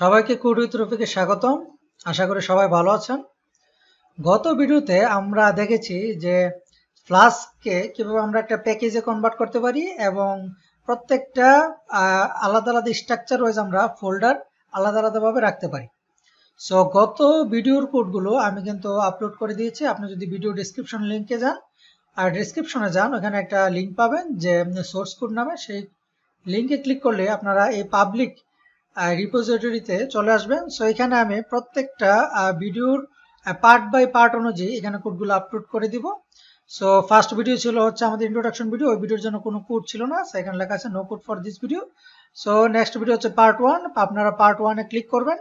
সবাইকে কুরুত রফিকে স্বাগতম আশা করি সবাই ভালো আছেন গত ভিডিওতে আমরা দেখেছি যে ফ্লাস্ককে কীভাবে আমরা একটা প্যাকেজে কনভার্ট করতে পারি এবং প্রত্যেকটা আলাদা আলাদা স্ট্রাকচার ওয়াইজ আমরা ফোল্ডার আলাদা আলাদাভাবে রাখতে পারি সো গত ভিডিওর কোডগুলো আমি কিন্তু আপলোড করে দিয়েছি আপনি যদি ভিডিও ডিসক্রিপশন লিঙ্কে যান আর ডিসক্রিপশনে যান ওখানে একটা লিঙ্ক পাবেন যে সোর্স কোড নামে সেই লিঙ্কে ক্লিক করলে আপনারা এই পাবলিক রিপোজিটরিতে চলে আসবেন সো এখানে আমি প্রত্যেকটা ভিডিওর পার্ট বাই পার্ট অনুযায়ী এখানে কোডগুলো আপলোড করে দিব সো ফার্স্ট ভিডিও ছিল হচ্ছে আমাদের ইন্ট্রোডাকশন ভিডিও ওই ভিডিওর জন্য কোনো কোড ছিল না সেখানে লেখা আছে no code for this video so next video হচ্ছে পার্ট ওয়ান আপনারা পার্ট ওয়ানে ক্লিক করবেন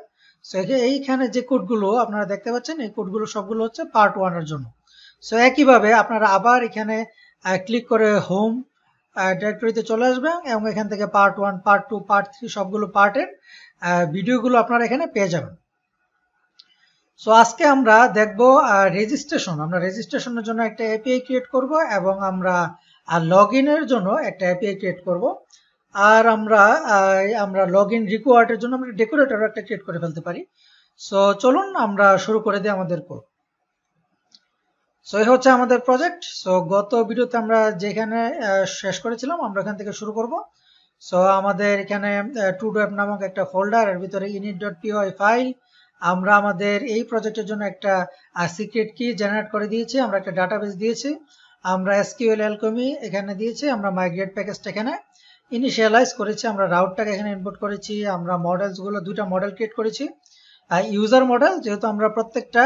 সো এইখানে যে কোডগুলো আপনারা দেখতে পাচ্ছেন এই কোডগুলো সবগুলো হচ্ছে পার্ট ওয়ানের জন্য সো একইভাবে আপনারা আবার এখানে ক্লিক করে হোম ডাইরেক্টরিতে চলে আসবেন এবং এখান থেকে part one part two part three সবগুলো পার্টের ভিডিওগুলো আপনারা এখানে পেয়ে যাবেন সো আজকে আমরা দেখব রেজিস্ট্রেশন আমরা রেজিস্ট্রেশনের জন্য একটা এপিআই ক্রিয়েট করব এবং আমরা লগ ইনের জন্য একটা এপিআই ক্রিয়েট করব আর আমরা আমরা লগ ইন রিকোয়ার্ডের জন্য আমরা ডেকোরেটরও একটা ক্রিয়েট করে ফেলতে পারি সো চলুন আমরা শুরু করে দিই আমাদের কোর্স সো এই হচ্ছে আমাদের প্রজেক্ট সো গত ভিডিওতে আমরা যেখানে শেষ করেছিলাম আমরা এখান থেকে শুরু করব সো আমাদের এখানে টু ড্রাইভ নামক একটা ফোল্ডার এর ভিতরে ইনিট ডট পিওয়াই ফাইল আমরা আমাদের এই প্রজেক্টের জন্য একটা সিক্রেট কি জেনারেট করে দিয়েছি আমরা একটা ডাটাবেস দিয়েছি আমরা এসকিউএল অ্যালকমি এখানে দিয়েছি আমরা মাইগ্রেট প্যাকেজটা এখানে ইনিশিয়ালাইজ করেছি আমরা রাউটটাকে এখানে ইনপুট করেছি আমরা মডেলসগুলো দুইটা মডেল ক্রিয়েট করেছি ইউজার মডেল যেহেতু আমরা প্রত্যেকটা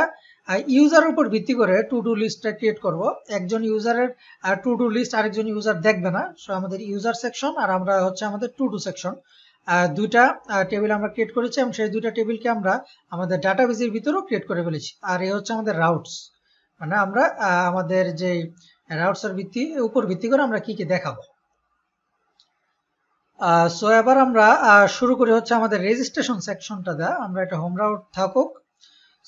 ইউজারের উপর ভিত্তি করে টু ডু লিস্টটা ক্রিয়েট করব একজন ইউজারের টু ডু লিস্ট আরেকজন ইউজার দেখবে না সো আমাদের ইউজার সেকশন আর আমরা হচ্ছে আমাদের টু ডু সেকশন দুইটা টেবিল আমরা ক্রিয়েট করেছি এবং সেই দুইটা টেবিলকে আমরা আমাদের ডাটাবেজের ভিতরেও ক্রিয়েট করে ফেলেছি আর এ হচ্ছে আমাদের রাউটস মানে আমরা আমাদের যে রাউটসের ভিত্তি উপর ভিত্তি করে আমরা কি কি দেখাবো সো এবার আমরা শুরু করি হচ্ছে আমাদের রেজিস্ট্রেশন সেকশনটা দেয় আমরা একটা হোম রাউট থাকুক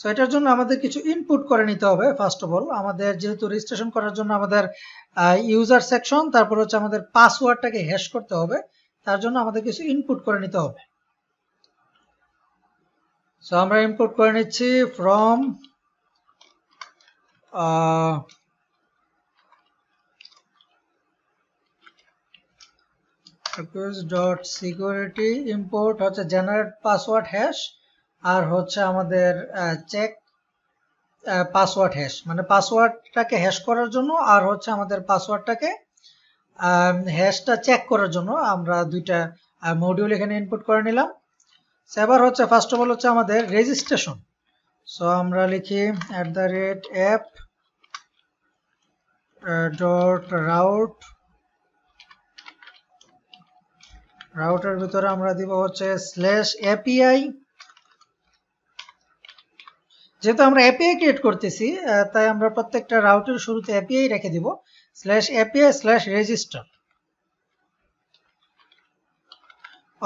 সো এটার জন্য আমাদের কিছু ইনপুট করে নিতে হবে ফার্স্ট অফ অল আমাদের যেহেতু রেজিস্ট্রেশন করার জন্য আমাদের ইউজার সেকশন তারপর হচ্ছে আমাদের পাসওয়ার্ডটাকে হ্যাশ করতে হবে তার জন্য আমাদের কিছু ইনপুট করে নিতে হবে সো আমরা ইনপুট করে নিচ্ছি ফ্রম ডট সিকিউরিটি ইম্পোর্ট হচ্ছে জেনারেট পাসওয়ার্ড হ্যাশ আর হচ্ছে আমাদের চেক পাসওয়ার্ড হ্যাশ মানে পাসওয়ার্ডটাকে হ্যাশ করার জন্য আর হচ্ছে আমাদের পাসওয়ার্ডটাকে হ্যাশটা চেক করার জন্য আমরা দুইটা মডিউল এখানে ইনপুট করে নিলাম এবার হচ্ছে ফার্স্ট অফ অল হচ্ছে আমাদের রেজিস্ট্রেশন সো আমরা লিখি at the rate app dot route রাউটের ভিতরে আমরা দিব হচ্ছে স্ল্যাশ এপিআই যেহেতু আমরা এপিআই ক্রিয়েট করতেছি তাই আমরা প্রত্যেকটা রাউটের শুরুতে এপিআই রেখে দিব স্ল্যাশ এপিআই স্ল্যাশ রেজিস্টার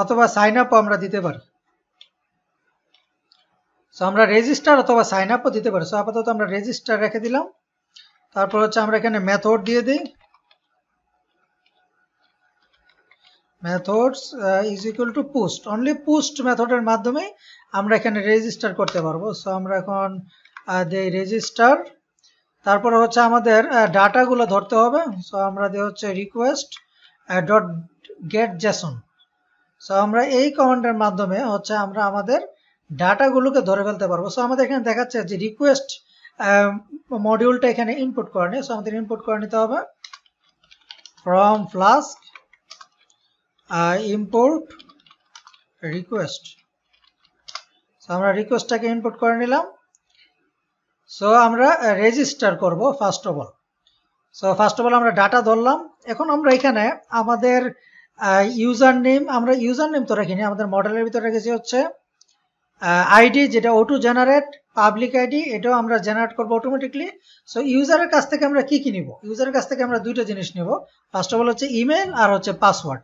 অথবা সাইন আপও আমরা দিতে পারি সো আমরা রেজিস্টার অথবা সাইন আপও দিতে পারি সো আপাতত আমরা রেজিস্টার রেখে দিলাম তারপর হচ্ছে আমরা এখানে মেথড দিয়ে দিই methods is equal to post only post মেথডের মাধ্যমে আমরা এখানে রেজিস্টার করতে পারবো সো আমরা এখন দেই রেজিস্টার তারপরে হচ্ছে আমাদের ডাটাগুলো ধরতে হবে সো আমরা দিয়ে হচ্ছে request dot get JSON so আমরা এই কমান্ডের মাধ্যমে হচ্ছে আমরা আমাদের ডাটাগুলোকে ধরে ফেলতে পারবো সো আমাদের এখানে দেখাচ্ছে যে রিকোয়েস্ট মডিউলটা এখানে ইনপুট করে নিয়ে সো আমাদের ইনপুট করে নিতে হবে ফ্রম ফ্লাস্ক ইম্পোর্ট রিকোয়েস্ট আমরা রিকোয়েস্টটাকে ইনপুট করে নিলাম সো আমরা রেজিস্টার করব first of all so first of all আমরা ডাটা ধরলাম এখন আমরা এখানে আমাদের ইউজার uh, নেম আমরা ইউজার নেম তো রাখিনি আমাদের মডেলের ভিতরে রেখেছি হচ্ছে আইডি uh, যেটা অটো জেনারেট পাবলিক আইডি এটাও আমরা জেনারেট করবো অটোমেটিকলি সো ইউজারের কাছ থেকে আমরা কি কি নিব ইউজারের কাছ থেকে আমরা দুইটা জিনিস নিব ফার্স্ট অফ অল হচ্ছে ইমেল আর হচ্ছে পাসওয়ার্ড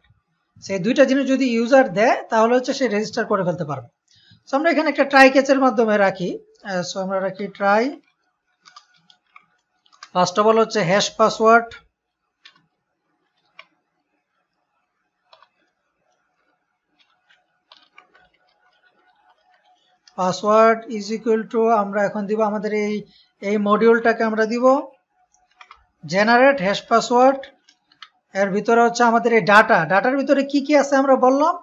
সেই দুইটা জিনিস যদি ইউজার দেয় তাহলে হচ্ছে সে রেজিস্টার করে ফেলতে পারবে সো আমরা এখানে একটা ট্রাই ক্যাচের মাধ্যমে রাখি সো আমরা রাখি ট্রাই ফার্স্ট অফ অল হচ্ছে hash password password is equal to আমরা এখন দিব আমাদের এই এই মডিউলটাকে আমরা দিব জেনারেট হ্যাশ পাসওয়ার্ড এর ভিতরে হচ্ছে আমাদের এই ডাটা ডাটার ভিতরে কি কি আছে আমরা বললাম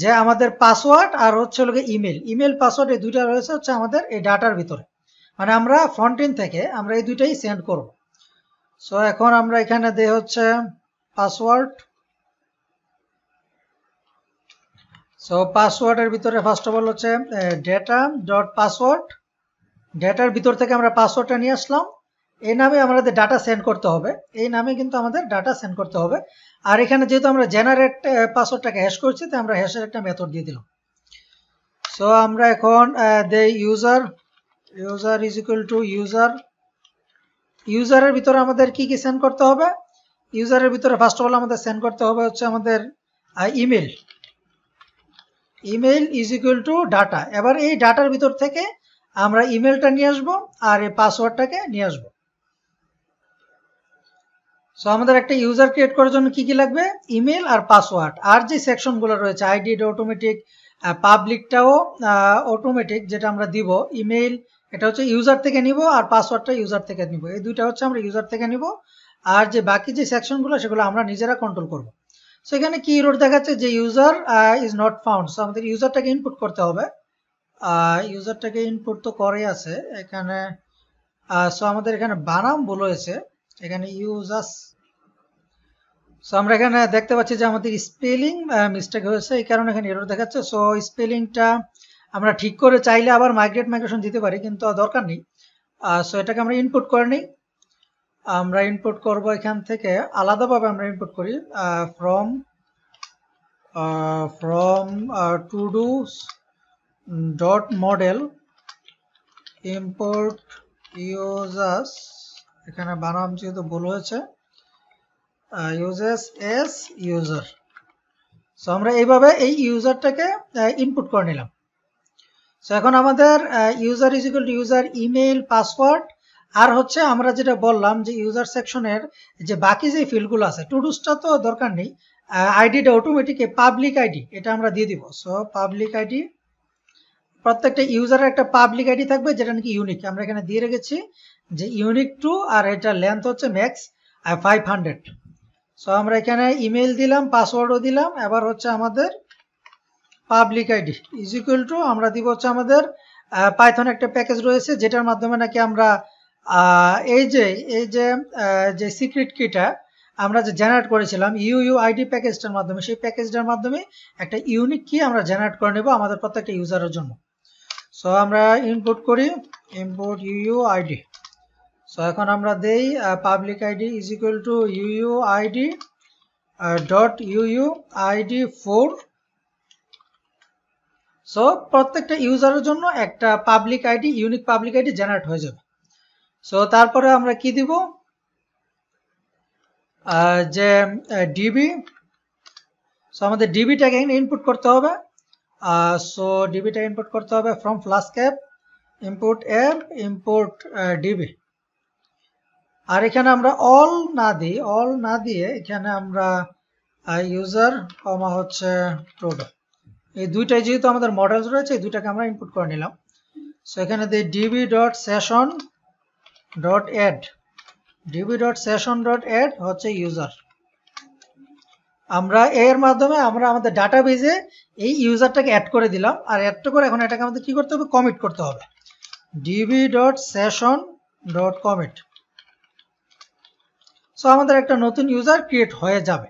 যে আমাদের পাসওয়ার্ড আর হচ্ছে লোকে ইমেল ইমেল পাসওয়ার্ড এই দুইটা রয়েছে হচ্ছে আমাদের এই ডাটার ভিতরে মানে আমরা ফ্রন্ট এন্ড থেকে আমরা এই দুইটাই সেন্ড করব সো এখন আমরা এখানে দেয় হচ্ছে পাসওয়ার্ড সো পাসওয়ার্ডের ভিতরে ফার্স্ট অফ অল হচ্ছে ডেটা ডট পাসওয়ার্ড ডেটার ভিতর থেকে আমরা পাসওয়ার্ডটা নিয়ে আসলাম এই নামে আমাদের ডাটা সেন্ড করতে হবে এই নামে কিন্তু আমাদের ডাটা সেন্ড করতে হবে আর এখানে যেহেতু আমরা জেনারেট পাসওয়ার্ডটাকে হ্যাশ করছি তাই আমরা হ্যাশের একটা মেথড দিয়ে দিলাম সো আমরা এখন দে user user is equal to user ইউজারের ভিতরে আমাদের কি কি সেন্ড করতে হবে ইউজারের ভিতরে ফার্স্ট অফ অল আমাদের সেন্ড করতে হবে হচ্ছে আমাদের email email is equal to data এবার এই ডাটার ভিতর থেকে আমরা ইমেলটা নিয়ে আসবো আর এই পাসওয়ার্ডটাকে নিয়ে আসবো সো আমাদের একটা ইউজার ক্রিয়েট করার জন্য কি কি লাগবে ইমেল আর পাসওয়ার্ড আর যে সেকশনগুলো রয়েছে আইডি অটোমেটিক পাবলিকটাও অটোমেটিক যেটা আমরা দিব ইমেল এটা হচ্ছে ইউজার থেকে নিব আর পাসওয়ার্ডটা ইউজার থেকে নিব এই দুইটা হচ্ছে আমরা ইউজার থেকে নিব আর যে বাকি যে সেকশনগুলো সেগুলো আমরা নিজেরা কন্ট্রোল করব সো এখানে কি রোড দেখাচ্ছে যে user is not found so আমাদের ইউজারটাকে ইনপুট করতে হবে ইউজারটাকে ইনপুট তো করে আছে এখানে সো আমাদের এখানে বানাম ভুল হয়েছে এখানে ইউজার্স সো আমরা এখানে দেখতে পাচ্ছি যে আমাদের স্পেলিং মিস্টেক হয়েছে এই কারণে এখানে এরর দেখাচ্ছে সো স্পেলিংটা আমরা ঠিক করে চাইলে আবার মাইগ্রেট মাইগ্রেশন দিতে পারি কিন্তু দরকার নেই সো এটাকে আমরা ইনপুট করে নিই আমরা ইনপুট করব এখান থেকে আলাদাভাবে আমরা ইনপুট করি from from to do dot model import ইউজাস এখানে বানাম যেহেতু ভুল হয়েছে ইউজেস এস ইউজার সো আমরা এইভাবে এই ইউজারটাকে ইনপুট করে নিলাম সো এখন আমাদের user is to user email password আর হচ্ছে আমরা যেটা বললাম যে ইউজার সেকশনের যে বাকি যে ফিল্ডগুলো আছে টুডুসটা তো দরকার নেই আইডিটা অটোমেটিক পাবলিক আইডি এটা আমরা দিয়ে দিব সো পাবলিক আইডি প্রত্যেকটা ইউজারের একটা পাবলিক আইডি থাকবে যেটা নাকি ইউনিক আমরা এখানে দিয়ে রেখেছি যে ইউনিক টু আর এটা লেন্থ হচ্ছে ম্যাক্স ফাইভ হান্ড্রেড সো আমরা এখানে ইমেল দিলাম পাসওয়ার্ডও দিলাম এবার হচ্ছে আমাদের public ID is equal to আমরা দিব হচ্ছে আমাদের পাইথন একটা প্যাকেজ রয়েছে যেটার মাধ্যমে নাকি আমরা এই যে এই যে যে সিক্রেট কিটা আমরা যে জেনারেট করেছিলাম ইউইউ আইডি প্যাকেজটার মাধ্যমে সেই প্যাকেজটার মাধ্যমে একটা ইউনিক কি আমরা জেনারেট করে নেব আমাদের প্রত্যেকটা ইউজারের জন্য সো আমরা ইনপুট করি ইনপুট ইউইউ আইডি সো এখন আমরা দেই public ID is equal to UUID dot UUID four so প্রত্যেকটা ইউজারের জন্য একটা public ID unique public ID generate হয়ে যাবে সো তারপরে আমরা কি দিব যে ডিবি সো আমাদের ডিবিটাকে ইনপুট করতে হবে সো ডিবিটা ইনপুট করতে হবে from flask app import app import DB আর এখানে আমরা অল না দিই অল না দিয়ে এখানে আমরা ইউজার কমা হচ্ছে প্রোডাক্ট এই দুইটাই যেহেতু আমাদের মডেলস রয়েছে এই দুইটাকে আমরা ইনপুট করে নিলাম সো এখানে দিই DB dot session dot add DB dot session dot add হচ্ছে ইউজার আমরা এর মাধ্যমে আমরা আমাদের ডাটাবেজে এই ইউজারটাকে অ্যাড করে দিলাম আর অ্যাড করে এখন এটাকে আমাদের কি করতে হবে কমিট করতে হবে DB dot session dot commit so আমাদের একটা নতুন ইউজার ক্রিয়েট হয়ে যাবে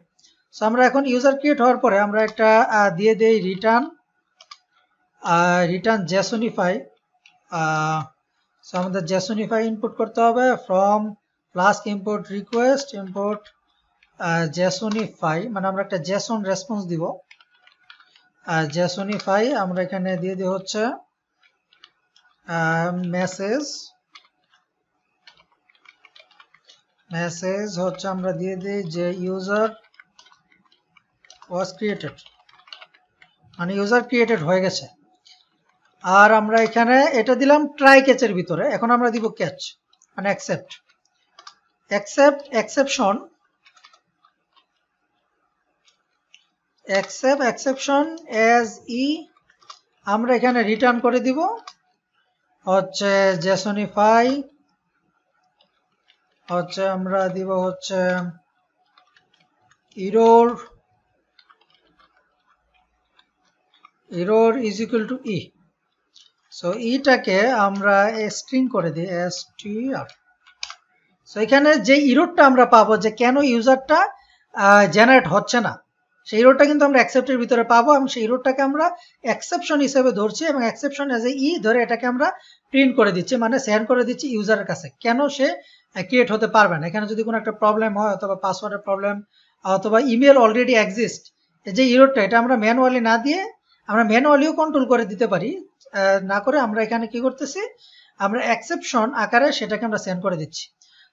সো আমরা এখন ইউজার ক্রিয়েট হওয়ার পরে আমরা একটা দিয়ে দেই রিটার্ন রিটার্ন জ্যাসোনিফাই সো আমাদের জ্যাসোনিফাই ইনপুট করতে হবে from flask import request import jsonify মানে আমরা একটা জ্যাসন রেসপন্স দিব জ্যাসোনিফাই আমরা এখানে দিয়ে দিই হচ্ছে মেসেজ মেসেজ হচ্ছে আমরা দিয়ে দিই যে ইউজার ওয়াজ ক্রিয়েটেড মানে ইউজার ক্রিয়েটেড হয়ে গেছে আর আমরা এখানে এটা দিলাম ট্রাই ক্যাচের ভিতরে এখন আমরা দিব ক্যাচ মানে except except exception except exception as E আমরা এখানে রিটার্ন করে দিব হচ্ছে জেসনিফাই হচ্ছে আমরা দিব হচ্ছে error error is equal to E so ইটাকে আমরা স্ট্রিং করে দিই এস টি আর সো এখানে যে ইরোরটা আমরা পাবো যে কেন ইউজারটা জেনারেট হচ্ছে না সেই রোডটা কিন্তু আমরা অ্যাকসেপ্টের ভিতরে পাবো এবং সেই রোডটাকে আমরা অ্যাকসেপশন হিসেবে ধরছি এবং অ্যাকসেপশন অ্যাজ এ ই ধরে এটাকে আমরা প্রিন্ট করে দিচ্ছি মানে সেন্ড করে দিচ্ছি ইউজারের কাছে কেন সে ক্রিয়েট হতে পারবে না এখানে যদি কোনো একটা প্রবলেম হয় অথবা পাসওয়ার্ডের প্রবলেম অথবা ইমেল অলরেডি এক্সিস্ট যে রোডটা এটা আমরা ম্যানুয়ালি না দিয়ে আমরা ম্যানুয়ালিও কন্ট্রোল করে দিতে পারি না করে আমরা এখানে কি করতেছি আমরা অ্যাকসেপশন আকারে সেটাকে আমরা সেন্ড করে দিচ্ছি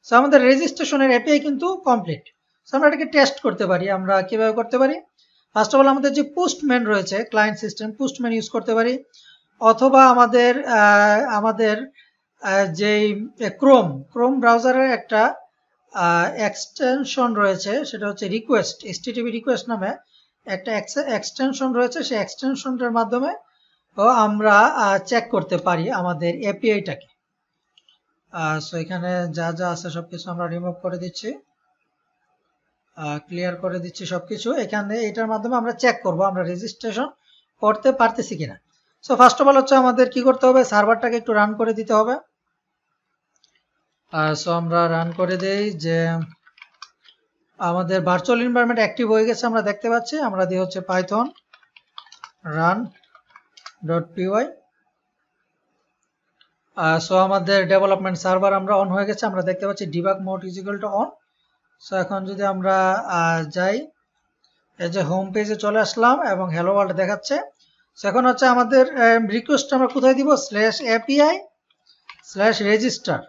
সো আমাদের রেজিস্ট্রেশনের অ্যাপিআই কিন্তু কমপ্লিট আমরা এটাকে টেস্ট করতে পারি আমরা কিভাবে করতে পারি ফার্স্ট অফ অল আমাদের যে পোস্টম্যান রয়েছে ক্লায়েন্ট সিস্টেম পোস্টম্যান ইউজ করতে পারি অথবা আমাদের আমাদের যেই ক্রোম ক্রোম ব্রাউজারের একটা এক্সটেনশন রয়েছে সেটা হচ্ছে রিকোয়েস্ট টিভি রিকোয়েস্ট নামে একটা এক্সটেনশন রয়েছে সেই এক্সটেনশনটার মাধ্যমে আমরা চেক করতে পারি আমাদের এপিআইটাকে সো এখানে যা যা আছে সব কিছু আমরা রিমুভ করে দিচ্ছি ক্লিয়ার করে দিচ্ছি সব কিছু এখানে এটার মাধ্যমে আমরা চেক করব আমরা রেজিস্ট্রেশন করতে পারতেছি কিনা সো ফার্স্ট অফ অল হচ্ছে আমাদের কি করতে হবে সার্ভারটাকে একটু রান করে দিতে হবে সো আমরা রান করে দেই যে আমাদের ভার্চুয়াল এনভায়রনমেন্ট অ্যাক্টিভ হয়ে গেছে আমরা দেখতে পাচ্ছি আমরা দিয়ে হচ্ছে python run dot py so আমাদের ডেভেলপমেন্ট সার্ভার আমরা অন হয়ে গেছে আমরা দেখতে পাচ্ছি debug mode is equal to on so এখন যদি আমরা যাই এই যে হোম পেজে চলে আসলাম এবং হ্যালো ওয়ার্ল্ড দেখাচ্ছে সো এখন হচ্ছে আমাদের রিকোয়েস্ট আমরা কোথায় দিব স্ল্যাশ এপিআই স্ল্যাশ রেজিস্টার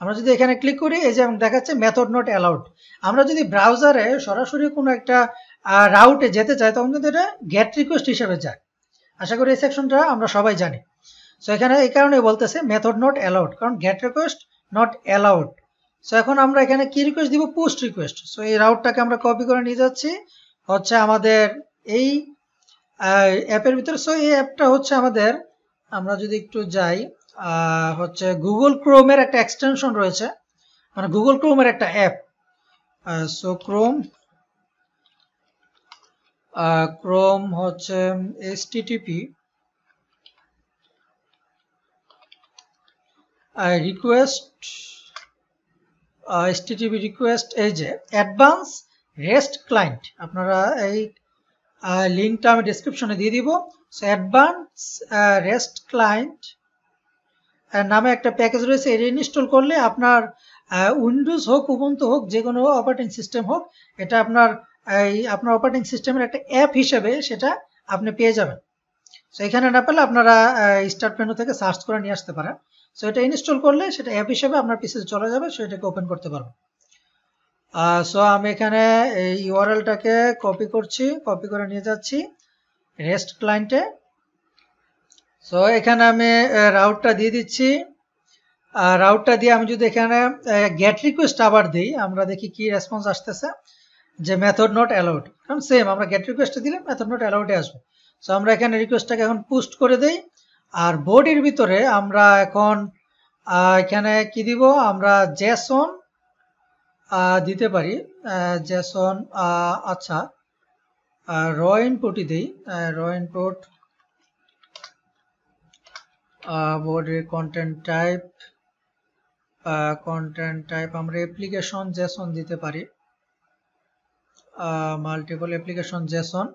আমরা যদি এখানে ক্লিক করি এই যে দেখাচ্ছে মেথড নট অ্যালাউড আমরা যদি ব্রাউজারে সরাসরি কোনো একটা রাউটে যেতে চাই তখন কিন্তু এটা গেট রিকোয়েস্ট হিসেবে যায় আশা করি এই সেকশনটা আমরা সবাই জানি সো এখানে এই কারণে বলতেছে মেথড নট অ্যালাউড কারণ get request not allowed so এখন আমরা এখানে কি রিকোয়েস্ট দিব পোস্ট রিকোয়েস্ট সো এই রাউটটাকে আমরা কপি করে নিয়ে যাচ্ছি হচ্ছে আমাদের এই অ্যাপের ভিতরে সো এই অ্যাপটা হচ্ছে আমাদের আমরা যদি একটু যাই হচ্ছে গুগল ক্রোমের একটা এক্সটেনশন রয়েছে মানে গুগল ক্রোমের একটা অ্যাপ সো ক্রোম ক্রোম হচ্ছে এস এসটিটিপি রিকোয়েস্ট http রিকোয়েস্ট এই যে অ্যাডভান্স রেস্ট ক্লায়েন্ট আপনারা এই লিঙ্কটা আমি ডিসক্রিপশনে দিয়ে দিব সো অ্যাডভান্স রেস্ট ক্লায়েন্ট নামে একটা প্যাকেজ রয়েছে এটা ইনস্টল করলে আপনার উইন্ডোজ হোক উবন্ত হোক যে কোনো অপারেটিং সিস্টেম হোক এটা আপনার এই আপনার অপারেটিং সিস্টেমের একটা অ্যাপ হিসেবে সেটা আপনি পেয়ে যাবেন সো এখানে না পেলে আপনারা স্টার্ট মেনু থেকে সার্চ করে নিয়ে আসতে পারেন সো এটা ইনস্টল করলে সেটা অ্যাপ হিসেবে আপনার পিসে চলে যাবে সো এটাকে ওপেন করতে পারবো সো আমি এখানে এই ইউআরএলটাকে কপি করছি কপি করে নিয়ে যাচ্ছি রেস্ট ক্লায়েন্টে সো এখানে আমি রাউটটা দিয়ে দিচ্ছি রাউটটা দিয়ে আমি যদি এখানে গেট রিকোয়েস্ট আবার দিই আমরা দেখি কি রেসপন্স আসতেছে যে মেথড নট অ্যালাউড কারণ সেম আমরা গেট রিকোয়েস্টটা দিলে মেথড নট অ্যালাউডে আসবে সো আমরা এখানে রিকোয়েস্টটাকে এখন পুস্ট করে দিই আর বডির ভিতরে আমরা এখন এখানে কি দিব আমরা জেসন দিতে পারি জেসন আচ্ছা র ইনপুটই দিই র ইনপুট বডির কন্টেন্ট টাইপ কন্টেন্ট টাইপ আমরা অ্যাপ্লিকেশন জেসন দিতে পারি মাল্টিপল অ্যাপ্লিকেশন জেসন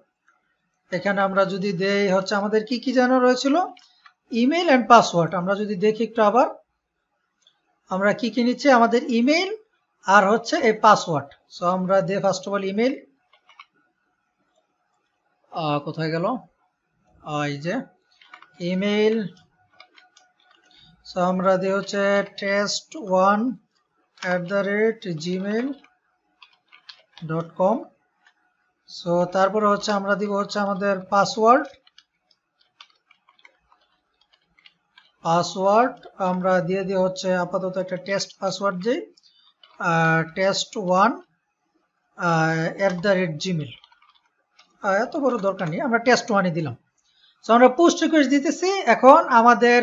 এখানে আমরা যদি দেই হচ্ছে আমাদের কি কি জানা রয়েছিল ইমেল অ্যান্ড পাসওয়ার্ড আমরা যদি দেখি একটু আবার আমরা কি কি নিচ্ছি আমাদের ইমেল আর হচ্ছে এই পাসওয়ার্ড সো আমরা দে ফার্স্ট অফ অল ইমেল কোথায় গেল এই যে ইমেল সো আমরা দে হচ্ছে test one at the rate Gmail dot com so তারপরে হচ্ছে আমরা দিব হচ্ছে আমাদের পাসওয়ার্ড পাসওয়ার্ড আমরা দিয়ে দিই হচ্ছে আপাতত একটা টেস্ট পাসওয়ার্ড দিই test one at the rate Gmail এত বড় দরকার নেই আমরা টেস্ট ওয়ানে দিলাম সো আমরা পোস্ট রিকোয়েস্ট দিতেছি এখন আমাদের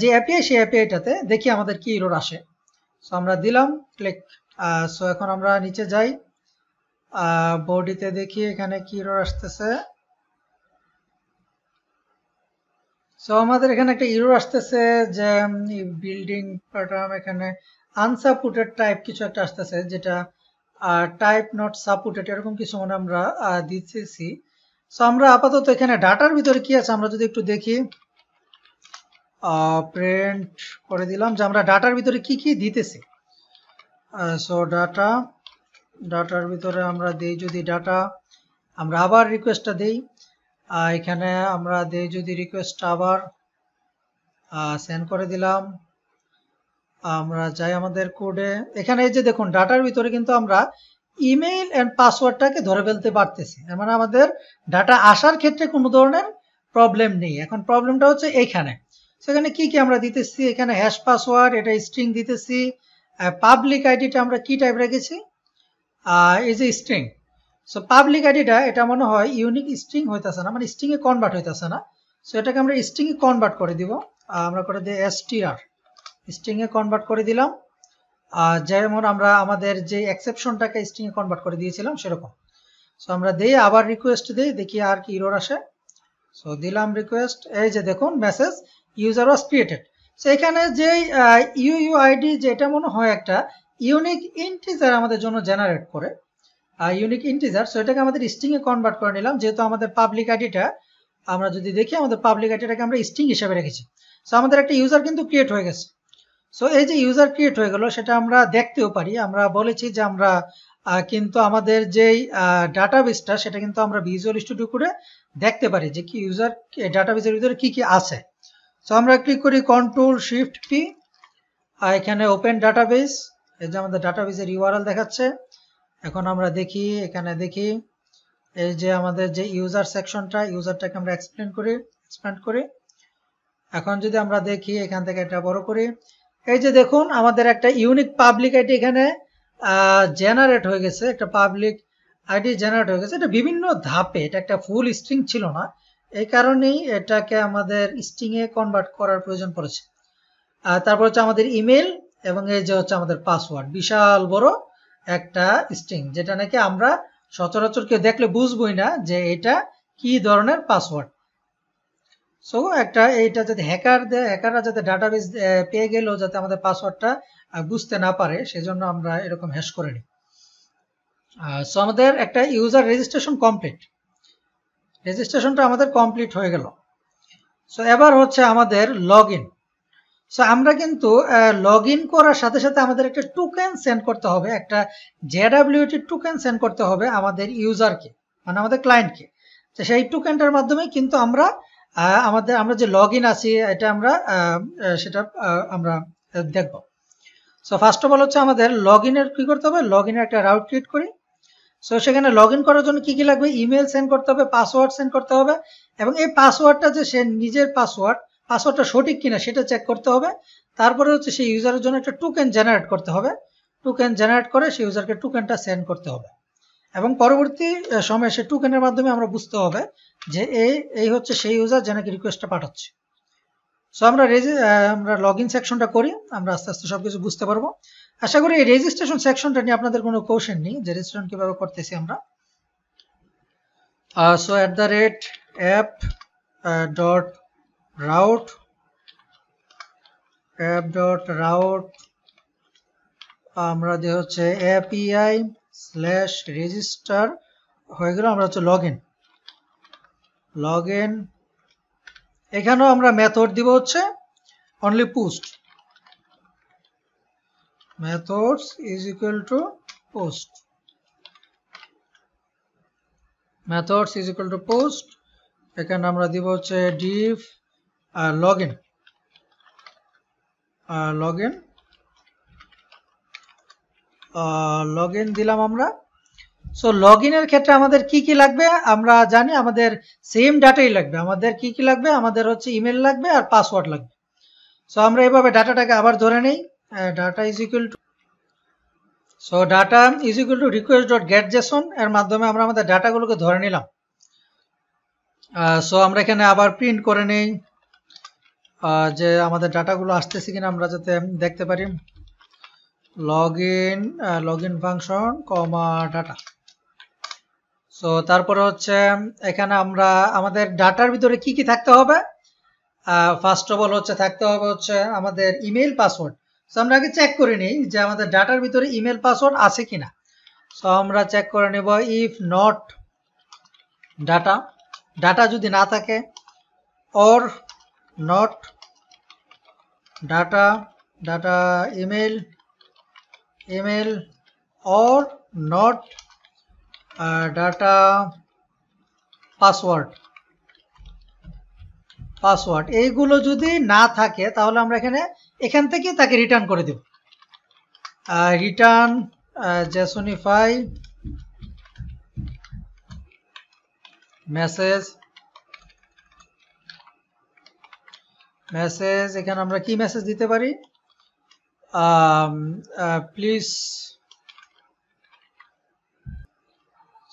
যে অ্যাপিআই সেই অ্যাপিআইটাতে দেখি আমাদের কি রোড আসে সো আমরা দিলাম ক্লিক সো এখন আমরা নিচে যাই বডিতে দেখি এখানে কি রোড আসতেছে সো আমাদের এখানে একটা ইউরো আসতেছে যে বিল্ডিং প্যাটার্ন এখানে আনসাপোর্টেড টাইপ কিছু একটা আসতেছে যেটা টাইপ নট সাপোর্টেড এরকম কিছু মনে আমরা দিতেছি সো আমরা আপাতত এখানে ডাটার ভিতরে কি আছে আমরা যদি একটু দেখি প্রিন্ট করে দিলাম যে আমরা ডাটার ভিতরে কি কি দিতেছি সো ডাটা ডাটার ভিতরে আমরা দেই যদি ডাটা আমরা আবার রিকোয়েস্টটা দেই এখানে আমরা দেই যদি রিকোয়েস্ট আবার সেন্ড করে দিলাম আমরা যাই আমাদের কোডে এখানে এই যে দেখুন ডাটার ভিতরে কিন্তু আমরা ইমেইল অ্যান্ড পাসওয়ার্ডটাকে ধরে ফেলতে পারতেছি মানে আমাদের ডাটা আসার ক্ষেত্রে কোনো ধরনের প্রবলেম নেই এখন প্রবলেমটা হচ্ছে এইখানে সেখানে কি কি আমরা দিতেছি এখানে হ্যাশ পাসওয়ার্ড এটা স্ট্রিং দিতেছি পাবলিক আইডিটা আমরা কি টাইপ রেখেছি এই যে স্ট্রিং সো পাবলিক আইডিটা এটা মনে হয় ইউনিক স্ট্রিং হইতেছে না মানে এ কনভার্ট হইতেছে না সো এটাকে আমরা স্ট্রিং এ কনভার্ট করে দিব আমরা করে দিই এস স্ট্রিং এ কনভার্ট করে দিলাম আর যেমন আমরা আমাদের যে এক্সেপশনটাকে এ কনভার্ট করে দিয়েছিলাম সেরকম সো আমরা দিই আবার রিকোয়েস্ট দিই দেখি আর কি ইরোর আসে সো দিলাম রিকোয়েস্ট এই যে দেখুন message user was created so এখানে যে ইউইউআইডি যেটা মনে হয় একটা ইউনিক ইন্টিজার আমাদের জন্য জেনারেট করে ইউনিক ইন্টিজার সো এটাকে আমাদের স্ট্রিং এ কনভার্ট করে নিলাম যেহেতু আমাদের পাবলিক আইডিটা আমরা যদি দেখি আমাদের পাবলিক আইডিটাকে আমরা স্ট্রিং হিসেবে রেখেছি সো আমাদের একটা ইউজার কিন্তু ক্রিয়েট হয়ে গেছে সো এই যে ইউজার ক্রিয়েট হয়ে গেল সেটা আমরা দেখতেও পারি আমরা বলেছি যে আমরা কিন্তু আমাদের যেই ডাটাবেসটা সেটা কিন্তু আমরা ভিজুয়াল স্টুডিও করে দেখতে পারি যে কি ইউজার ডাটাবেসের ভিতরে কি কি আছে সো আমরা ক্লিক করি কন্ট্রোল শিফট পি এখানে ওপেন ডাটাবেস এই যে আমাদের ডাটাবেসের ইউআরএল দেখাচ্ছে এখন আমরা দেখি এখানে দেখি এই যে আমাদের যে ইউজার সেকশনটা ইউজারটাকে আমরা এক্সপ্লেন করি এক্সপ্যান্ড করি এখন যদি আমরা দেখি এখান থেকে এটা বড় করি এই যে দেখুন আমাদের একটা ইউনিক পাবলিক আইডি এখানে জেনারেট হয়ে গেছে একটা পাবলিক আইডি জেনারেট হয়ে গেছে এটা বিভিন্ন ধাপে এটা একটা ফুল স্ট্রিং ছিল না এই কারণেই এটাকে আমাদের স্ট্রিংয়ে কনভার্ট করার প্রয়োজন পড়েছে তারপর হচ্ছে আমাদের ইমেল এবং এই যে হচ্ছে আমাদের পাসওয়ার্ড বিশাল বড় একটা স্ট্রিং যেটা নাকি আমরা সচরাচর কেউ দেখলে বুঝবই না যে এটা কি ধরনের পাসওয়ার্ড সো একটা এইটা যাতে হ্যাকার হ্যাকাররা যাতে ডাটাবেস পেয়ে গেলেও যাতে আমাদের পাসওয়ার্ডটা বুঝতে না পারে সেজন্য আমরা এরকম হ্যাশ করে নিই সো আমাদের একটা ইউজার রেজিস্ট্রেশন কমপ্লিট রেজিস্ট্রেশনটা আমাদের কমপ্লিট হয়ে গেল সো এবার হচ্ছে আমাদের লগ ইন সো আমরা কিন্তু লগ ইন করার সাথে সাথে আমাদের একটা টোকেন সেন্ড করতে হবে একটা জেডাব্লিউটি টোকেন সেন্ড করতে হবে আমাদের ইউজারকে মানে আমাদের ক্লায়েন্টকে তো সেই টোকেনটার মাধ্যমে কিন্তু আমরা আমাদের আমরা যে লগ ইন আছি এটা আমরা সেটা আমরা দেখব সো ফার্স্ট অফ অল হচ্ছে আমাদের লগ ইনের কী করতে হবে লগ ইনের একটা রাউট ক্রিয়েট করি সো সেখানে লগ ইন করার জন্য কী কী লাগবে ইমেল সেন্ড করতে হবে পাসওয়ার্ড সেন্ড করতে হবে এবং এই পাসওয়ার্ডটা যে সে নিজের পাসওয়ার্ড পাসওয়ার্ডটা সঠিক কিনা সেটা চেক করতে হবে তারপরে হচ্ছে সেই ইউজারের জন্য একটা টোকেন জেনারেট করতে হবে টোকেন জেনারেট করে সেই ইউজারকে টোকেনটা সেন্ড করতে হবে এবং পরবর্তী সময়ে সে টোকেনের মাধ্যমে আমরা বুঝতে হবে যে এই এই হচ্ছে সেই ইউজার যে নাকি রিকোয়েস্টটা পাঠাচ্ছে সো আমরা রেজি আমরা লগ ইন সেকশনটা করি আমরা আস্তে আস্তে সব কিছু বুঝতে পারবো আশা করি এই রেজিস্ট্রেশন সেকশনটা নিয়ে আপনাদের কোনো কোশ্চেন নেই যে রেজিস্ট্রেশন কীভাবে করতেছি আমরা so at the rate app dot route app dot route আমরা দিয়ে হচ্ছে api স্ল্যাশ রেজিস্টার হয়ে গেল আমরা হচ্ছে লগ ইন লগ ইন এখানেও আমরা মেথড দিব হচ্ছে only post methods is equal to post methods is equal to post এখানে আমরা দিব হচ্ছে div আর log in log in log in দিলাম আমরা সো লগ ইনের ক্ষেত্রে আমাদের কি কি লাগবে আমরা জানি আমাদের সেম ডাটাই লাগবে আমাদের কি কি লাগবে আমাদের হচ্ছে ইমেল লাগবে আর পাসওয়ার্ড লাগবে সো আমরা এভাবে ডাটাটাকে আবার ধরে নেই data is equal to so data is equal to request dot get json এর মাধ্যমে আমরা আমাদের ডাটাগুলোকে ধরে নিলাম সো আমরা এখানে আবার প্রিন্ট করে নেই যে আমাদের ডাটাগুলো আসতেছে কিনা আমরা যাতে দেখতে পারি log in log in function comma data so তারপরে হচ্ছে এখানে আমরা আমাদের ডাটার ভিতরে কি কি থাকতে হবে ফার্স্ট অফ অল হচ্ছে থাকতে হবে হচ্ছে আমাদের ইমেল পাসওয়ার্ড সো আমরা আগে চেক করে নিই যে আমাদের ডাটার ভিতরে ইমেল পাসওয়ার্ড আছে কিনা সো আমরা চেক করে নেব ইফ নট ডাটা ডাটা যদি না থাকে or not data data email email or not uh, data password password এইগুলো যদি না থাকে তাহলে আমরা এখানে এখান থেকে তাকে রিটার্ন করে দেব রিটার্ন জেসনিফাই মেসেজ মেসেজ এখানে আমরা কি মেসেজ দিতে পারি প্লিজ um,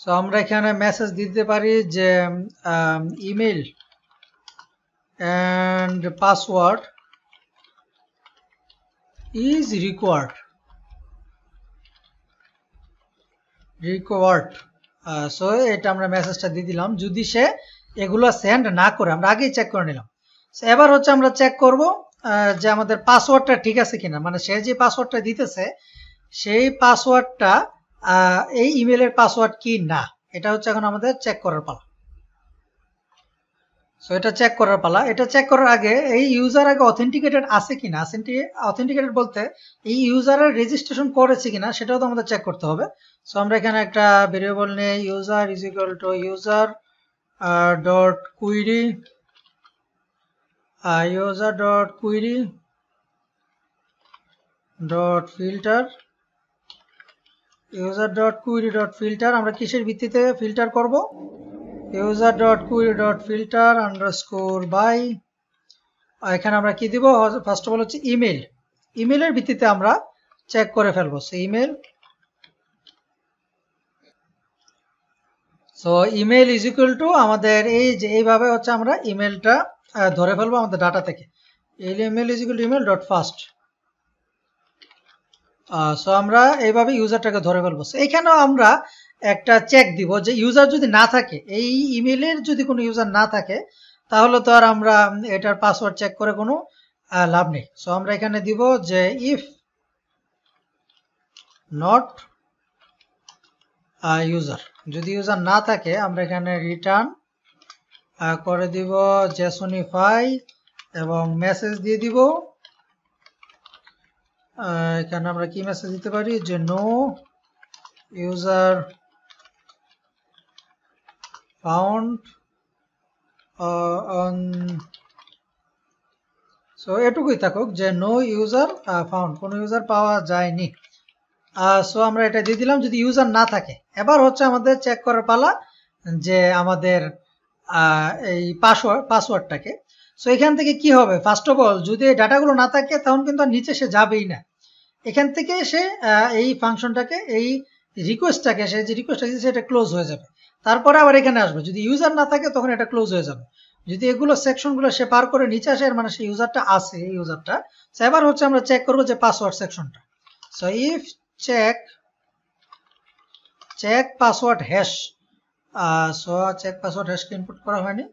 সো uh, আমরা এখানে মেসেজ দিতে পারি যে email and password is required required so এটা আমরা মেসেজটা দিয়ে দিলাম যদি সে এগুলো সেন্ড না করে আমরা আগেই চেক করে নিলাম এবার হচ্ছে আমরা চেক করব যে আমাদের পাসওয়ার্ডটা ঠিক আছে কিনা মানে সে যে পাসওয়ার্ডটা দিতেছে সেই পাসওয়ার্ডটা এই ইমেলের পাসওয়ার্ড কি না এটা হচ্ছে এখন আমাদের চেক করার পালা সো এটা চেক করার পালা এটা চেক করার আগে এই ইউজার আগে অথেন্টিকেটেড আছে কিনা অথেন্টিকেটেড বলতে এই ইউজারের রেজিস্ট্রেশন করেছে কিনা সেটাও তো আমাদের চেক করতে হবে সো আমরা এখানে একটা ভেরিয়েবল নিয়ে user is equal to user dot query iosa dot query dot filter user dot query dot filter আমরা কিসের ভিত্তিতে ফিল্টার করব user dot query dot filter underscore by এখানে আমরা কি দিব ফার্স্ট অফ অল হচ্ছে ইমেল ইমেলের ভিত্তিতে আমরা চেক করে ফেলবো so email so email is equal to আমাদের এই যে এইভাবে হচ্ছে আমরা ইমেলটা ধরে ফেলবো আমাদের ডাটা থেকে email is equal to email dot first so আমরা এইভাবে ইউজারটাকে ধরে ফেলবো এইখানেও আমরা একটা চেক দিব যে ইউজার যদি না থাকে এই ইমেলের যদি কোনো ইউজার না থাকে তাহলে তো আর আমরা এটার পাসওয়ার্ড চেক করে কোনো লাভ নেই সো আমরা এখানে দিব যে ইফ নট ইউজার যদি ইউজার না থাকে আমরা এখানে রিটার্ন করে দিব ফাই এবং মেসেজ দিয়ে দিব এখানে আমরা কি মেসেজ দিতে পারি যে no user found on so এটুকুই থাকুক যে নো ইউজার ফাউন্ড কোনো ইউজার পাওয়া যায়নি সো আমরা এটা দিয়ে দিলাম যদি ইউজার না থাকে এবার হচ্ছে আমাদের চেক করার পালা যে আমাদের এই পাসওয়ার্ড পাসওয়ার্ডটাকে সো এখান থেকে কি হবে ফার্স্ট অফ অল যদি ডাটাগুলো না থাকে তখন কিন্তু নিচে সে যাবেই না এখান থেকে সে এই ফাংশনটাকে এই রিকোয়েস্টটাকে সে যে রিকোয়েস্টটা আছে সেটা ক্লোজ হয়ে যাবে তারপরে আবার এখানে আসবে যদি ইউজার না থাকে তখন এটা ক্লোজ হয়ে যাবে যদি এগুলো সেকশনগুলো সে পার করে নিচে আসে মানে সেই ইউজারটা আসে এই ইউজারটা সো এবার হচ্ছে আমরা চেক করবো যে পাসওয়ার্ড সেকশনটা so if check check password hash so check password হ্যাশকে ইনপুট করা হয়নি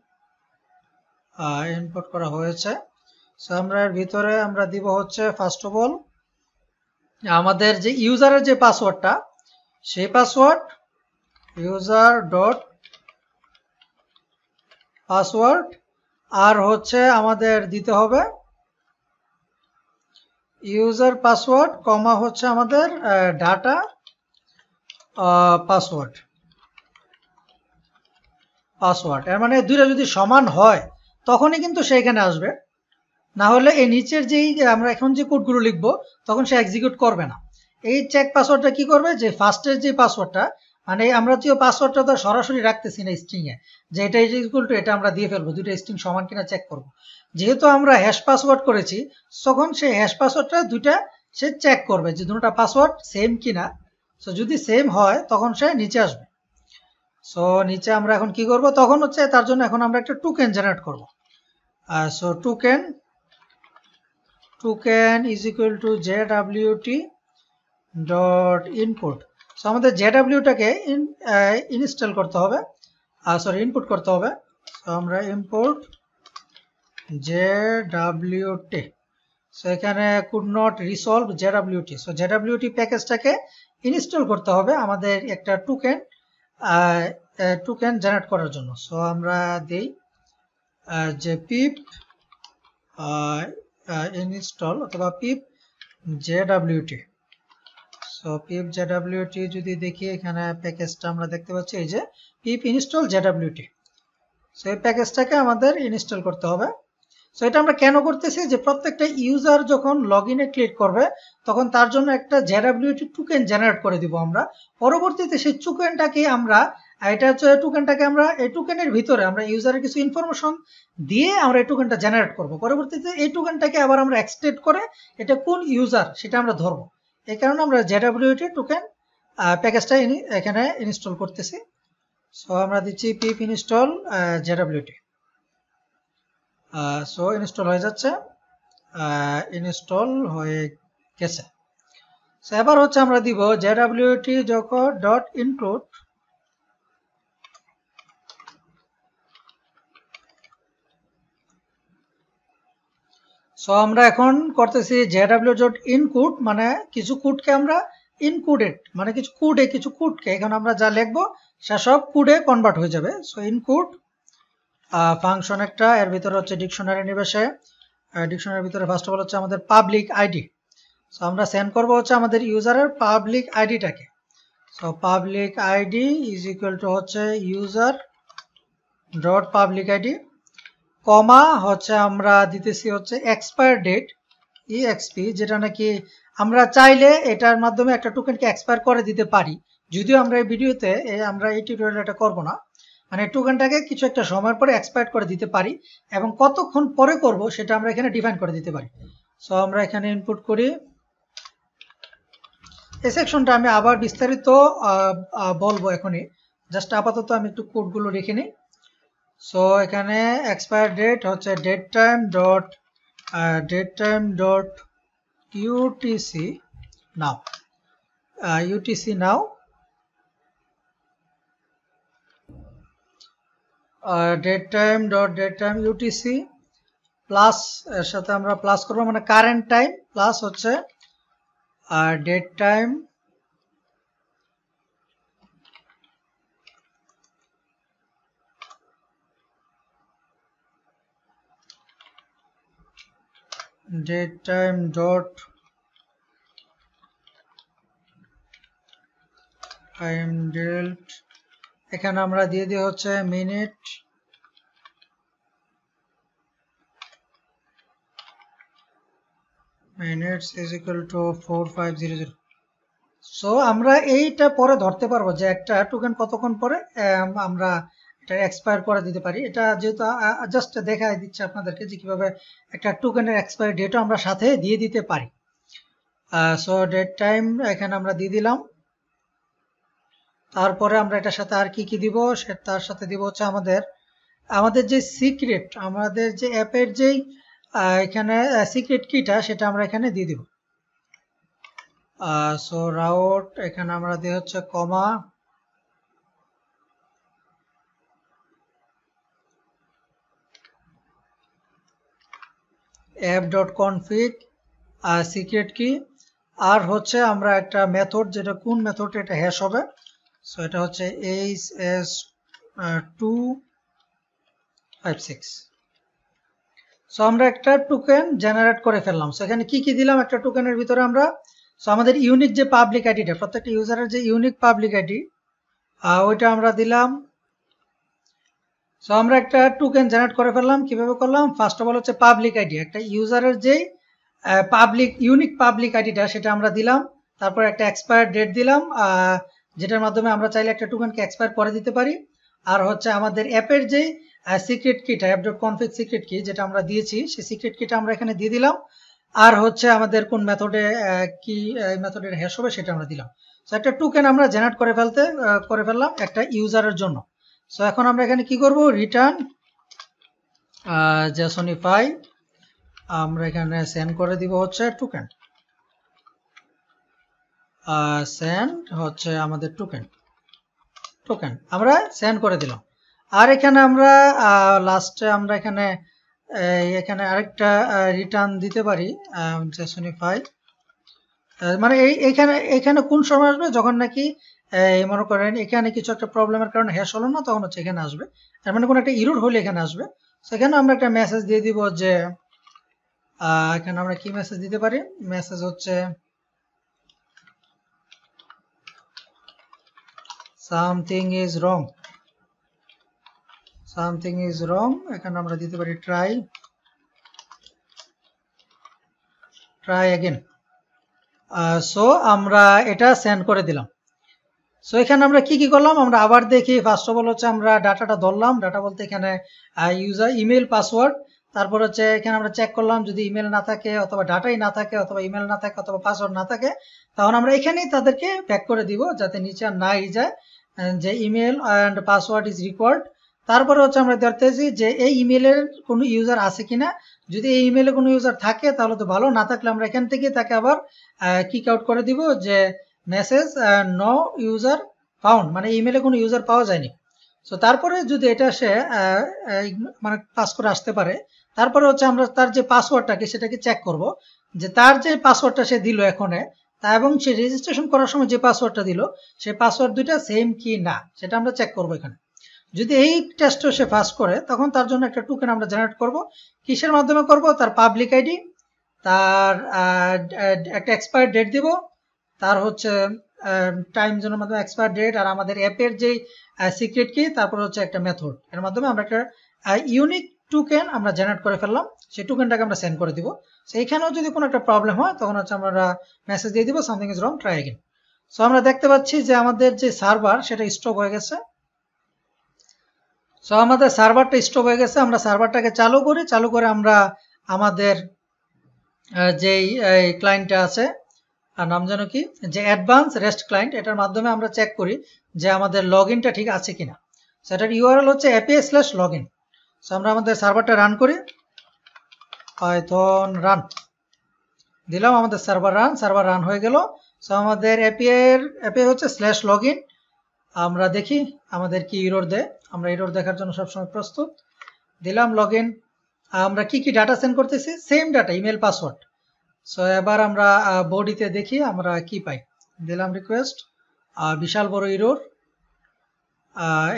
ইনপুট করা হয়েছে সো আমরা এর ভিতরে আমরা দিব হচ্ছে ফার্স্ট অফ অল আমাদের যে ইউজারের যে পাসওয়ার্ডটা সেই পাসওয়ার্ড ইউজার ডট পাসওয়ার্ড আর হচ্ছে আমাদের দিতে হবে ইউজার পাসওয়ার্ড কমা হচ্ছে আমাদের ডাটা পাসওয়ার্ড পাসওয়ার্ড এর মানে দুইটা যদি সমান হয় তখনই কিন্তু এখানে আসবে না হলে এই নিচের যেই আমরা এখন যে কোডগুলো লিখবো তখন সে এক্সিকিউট করবে না এই চেক পাসওয়ার্ডটা কি করবে যে ফার্স্টের যে পাসওয়ার্ডটা মানে আমরা তো পাসওয়ার্ডটা তো সরাসরি রাখতেছি না স্ট্রিংয়ে যে এটা ইজিকুল টু এটা আমরা দিয়ে ফেলবো দুইটা স্ট্রিং সমান কিনা চেক করব যেহেতু আমরা হ্যাশ পাসওয়ার্ড করেছি তখন সেই হ্যাশ পাসওয়ার্ডটা দুইটা সে চেক করবে যে দুটা পাসওয়ার্ড সেম কিনা তো যদি সেম হয় তখন সে নিচে আসবে সো নিচে আমরা এখন কি করব তখন হচ্ছে তার জন্য এখন আমরা একটা টুকেন জেনারেট করব so token token is equal to JWT dot input so আমাদের জে ডাব্লিউটাকে ইনস্টল করতে হবে সরি ইনপুট করতে হবে সো আমরা ইম্পোর্ট জে ডাব্লিউটি সো এখানে could not resolve J T so JWT প্যাকেজটাকে ইনস্টল করতে হবে আমাদের একটা টুকেন্ট টোকেন জেনারেট করার জন্য সো আমরা দিই যে পিপ ইনস্টল অথবা pip JWT so pip J JWT যদি দেখি এখানে প্যাকেজটা আমরা দেখতে পাচ্ছি এই যে pip install JWT so এই প্যাকেজটাকে আমাদের ইনস্টল করতে হবে সো এটা আমরা কেন করতেছি যে প্রত্যেকটা ইউজার যখন লগ ইনে ক্লিক করবে তখন তার জন্য একটা জেডাব্লিউটি টোকেন জেনারেট করে দিব আমরা পরবর্তীতে সেই টোকেনটাকে আমরা এটা হচ্ছে টোকেনটাকে আমরা এই টোকেনের ভিতরে আমরা ইউজারের কিছু ইনফরমেশন দিয়ে আমরা এই টোকেনটা জেনারেট করব পরবর্তীতে এই টোকেনটাকে আবার আমরা এক্সটেড করে এটা কোন ইউজার সেটা আমরা ধরব এই কারণে আমরা জেডাব্লিউটি টোকেন প্যাকেজটা এখানে ইনস্টল করতেছি সো আমরা দিচ্ছি pip install JWT so install হয়ে যাচ্ছে ইনস্টল হয়ে গেছে সো এবার হচ্ছে আমরা দিব জেডাব্লিউটি জকো ডট ইনক্লুড সো আমরা এখন করতেছি জেডাব্লিউ ডট ইনকুট মানে কিছু কুটকে আমরা ইনকুডেড মানে কিছু কুডে কিছু কুটকে এখন আমরা যা লিখবো সেসব কুডে কনভার্ট হয়ে যাবে সো ইনকুড ফাংশন একটা এর ভিতরে হচ্ছে ডিকশনারি নিবেশে ডিকশনারির ভিতরে ফার্স্ট অফ অল হচ্ছে আমাদের পাবলিক আইডি সো আমরা সেন্ড করব হচ্ছে আমাদের ইউজারের পাবলিক আইডিটাকে so public ID is equal to হচ্ছে user dot public ID comma হচ্ছে আমরা দিতেছি হচ্ছে এক্সপায়ার ডেট ই এক্সপি যেটা নাকি আমরা চাইলে এটার মাধ্যমে একটা টোকেনকে এক্সপায়ার করে দিতে পারি যদিও আমরা এই ভিডিওতে আমরা এই টিউটোরিয়াল এটা করবো না মানে ঘন্টাকে কিছু একটা সময়ের পরে এক্সপায়ার করে দিতে পারি এবং কতক্ষণ পরে করব সেটা আমরা এখানে ডিফাইন করে দিতে পারি সো আমরা এখানে ইনপুট করি এ সেকশনটা আমি আবার বিস্তারিত বলবো এখনই জাস্ট আপাতত আমি একটু কোডগুলো রেখে নিই সো এখানে এক্সপায়ার ডেট হচ্ছে date time dot date time dot UTC now UTC now date time dot date time UTC plus এর সাথে আমরা প্লাস করবো মানে কারেন্ট টাইম প্লাস হচ্ছে আর date time time dot I M delta এখানে আমরা দিয়ে দিই হচ্ছে minute minutes is equal to four five zero zero so আমরা এইটা পরে ধরতে পারবো যে একটা টোকেন কতক্ষণ পরে আমরা এটা এক্সপায়ার করে দিতে পারি এটা যেহেতু জাস্ট দেখাই দিচ্ছে আপনাদেরকে যে কিভাবে একটা টোকেনের এক্সপায়ার ডেটও আমরা সাথে দিয়ে দিতে পারি সো ডেট টাইম এখানে আমরা দিয়ে দিলাম তারপরে আমরা এটার সাথে আর কি কি দিব সে তার সাথে দিব হচ্ছে আমাদের আমাদের যে সিক্রেট আমাদের যে অ্যাপের যেই এখানে সিক্রেট কিটা সেটা আমরা এখানে দিয়ে দিব সো রাউট এখানে আমরা দিয়ে হচ্ছে কমা অ্যাপ ডট কনফিক আর সিক্রেট কি আর হচ্ছে আমরা একটা মেথড যেটা কোন মেথড এটা হ্যাশ হবে সো এটা হচ্ছে H S two five six so আমরা একটা টোকেন জেনারেট করে ফেললাম সো এখানে কি কি দিলাম একটা টোকেনের ভিতরে আমরা সো আমাদের ইউনিক যে পাবলিক আইডিটা প্রত্যেকটা ইউজারের যে ইউনিক পাবলিক আইডি ওইটা আমরা দিলাম সো আমরা একটা টোকেন জেনারেট করে ফেললাম কিভাবে করলাম ফার্স্ট অফ অল হচ্ছে পাবলিক আইডি একটা ইউজারের যেই পাবলিক ইউনিক পাবলিক আইডিটা সেটা আমরা দিলাম তারপর একটা এক্সপায়ার ডেট দিলাম যেটার মাধ্যমে আমরা চাইলে একটা টোকেনকে এক্সপায়ার করে দিতে পারি আর হচ্ছে আমাদের অ্যাপের যে সিক্রেট কিটা অ্যাপ ডট কনফিক সিক্রেট কি যেটা আমরা দিয়েছি সেই সিক্রেট কিটা আমরা এখানে দিয়ে দিলাম আর হচ্ছে আমাদের কোন মেথডে কি মেথডের হ্যাশ হবে সেটা আমরা দিলাম সো একটা টোকেন আমরা জেনারেট করে ফেলতে করে ফেললাম একটা ইউজারের জন্য সো এখন আমরা এখানে কি করব রিটার্ন জেসনিফাই আমরা এখানে সেন্ড করে দিব হচ্ছে টোকেন সেন্ড হচ্ছে আমাদের টোকেন টোকেন আমরা সেন্ড করে দিলাম আর এখানে আমরা লাস্টে আমরা এখানে এখানে আরেকটা রিটার্ন দিতে পারি সেশনিফাই মানে এই এখানে এখানে কোন সময় আসবে যখন নাকি মনে করেন এখানে কিছু একটা প্রবলেমের কারণে হ্যাস হলো না তখন হচ্ছে এখানে আসবে তার মানে কোনো একটা ইরোড হলে এখানে আসবে সেখানে আমরা একটা মেসেজ দিয়ে দিব যে এখানে আমরা কি মেসেজ দিতে পারি মেসেজ হচ্ছে something is wrong something is wrong এখানে আমরা দিতে পারি try try again so uh, আমরা এটা সেন্ড করে দিলাম সো এখানে আমরা কি কি করলাম আমরা আবার দেখি ফার্স্ট অফ অল হচ্ছে আমরা ডাটাটা ধরলাম ডাটা বলতে এখানে ইউজার ইমেল পাসওয়ার্ড তারপর হচ্ছে এখানে আমরা চেক করলাম যদি ইমেল না থাকে অথবা ডাটাই না থাকে অথবা ইমেল না থাকে অথবা পাসওয়ার্ড না থাকে তখন আমরা এখানেই তাদেরকে ব্যাক করে দিব যাতে নিচে নাই যায় যে email and password is required তারপরে হচ্ছে আমরা দেখতেছি যে এই ইমেলের কোনো ইউজার আছে কিনা যদি এই ইমেলে কোনো ইউজার থাকে তাহলে তো ভালো না থাকলে আমরা এখান থেকে তাকে আবার কিক আউট করে দিব যে মেসেজ নো ইউজার পাউন্ড মানে ইমেলে কোনো ইউজার পাওয়া যায়নি সো তারপরে যদি এটা সে মানে পাস করে আসতে পারে তারপরে হচ্ছে আমরা তার যে পাসওয়ার্ডটাকে সেটাকে চেক করব যে তার যে পাসওয়ার্ডটা সে দিল এখনে তা এবং সে রেজিস্ট্রেশন করার সময় যে পাসওয়ার্ডটা দিল সে পাসওয়ার্ড দুইটা সেম কি না সেটা আমরা চেক করবো এখানে যদি এই টেস্ট সে পাস করে তখন তার জন্য একটা টুকেন আমরা জেনারেট করব কিসের মাধ্যমে করব তার পাবলিক আইডি তার একটা এক্সপায়ার ডেট দিব তার হচ্ছে টাইম জোনের মাধ্যমে এক্সপায়ার ডেট আর আমাদের অ্যাপের যে সিক্রেট কি তারপর হচ্ছে একটা মেথড এর মাধ্যমে আমরা একটা ইউনিক টোকেন আমরা জেনারেট করে ফেললাম সেই টোকেনটাকে আমরা সেন্ড করে দিব সেইখানেও যদি কোনো একটা প্রবলেম হয় তখন হচ্ছে আমরা মেসেজ দিয়ে দিব something is wrong try again so আমরা দেখতে পাচ্ছি যে আমাদের যে সার্ভার সেটা স্টক হয়ে গেছে সো আমাদের সার্ভারটা স্টক হয়ে গেছে আমরা সার্ভারটাকে চালু করি চালু করে আমরা আমাদের যেই ক্লায়েন্টটা আছে আর নাম যেন কি যে অ্যাডভান্স রেস্ট ক্লায়েন্ট এটার মাধ্যমে আমরা চেক করি যে আমাদের লগ ইনটা ঠিক আছে কিনা সেটার ইউআরএল হচ্ছে API slash log in so আমরা আমাদের সার্ভারটা রান করি পাইথন রান দিলাম আমাদের সার্ভার রান সার্ভার রান হয়ে গেল সো আমাদের অ্যাপিআইয়ের অ্যাপিআই হচ্ছে স্ল্যাশ লগ আমরা দেখি আমাদের কি ইরোর দেয় আমরা ইরোর দেখার জন্য সবসময় প্রস্তুত দিলাম লগ আমরা কি কি ডাটা সেন্ড করতেছি same data email password so এবার আমরা বডিতে দেখি আমরা কি পাই দিলাম রিকোয়েস্ট বিশাল বড় ইরোর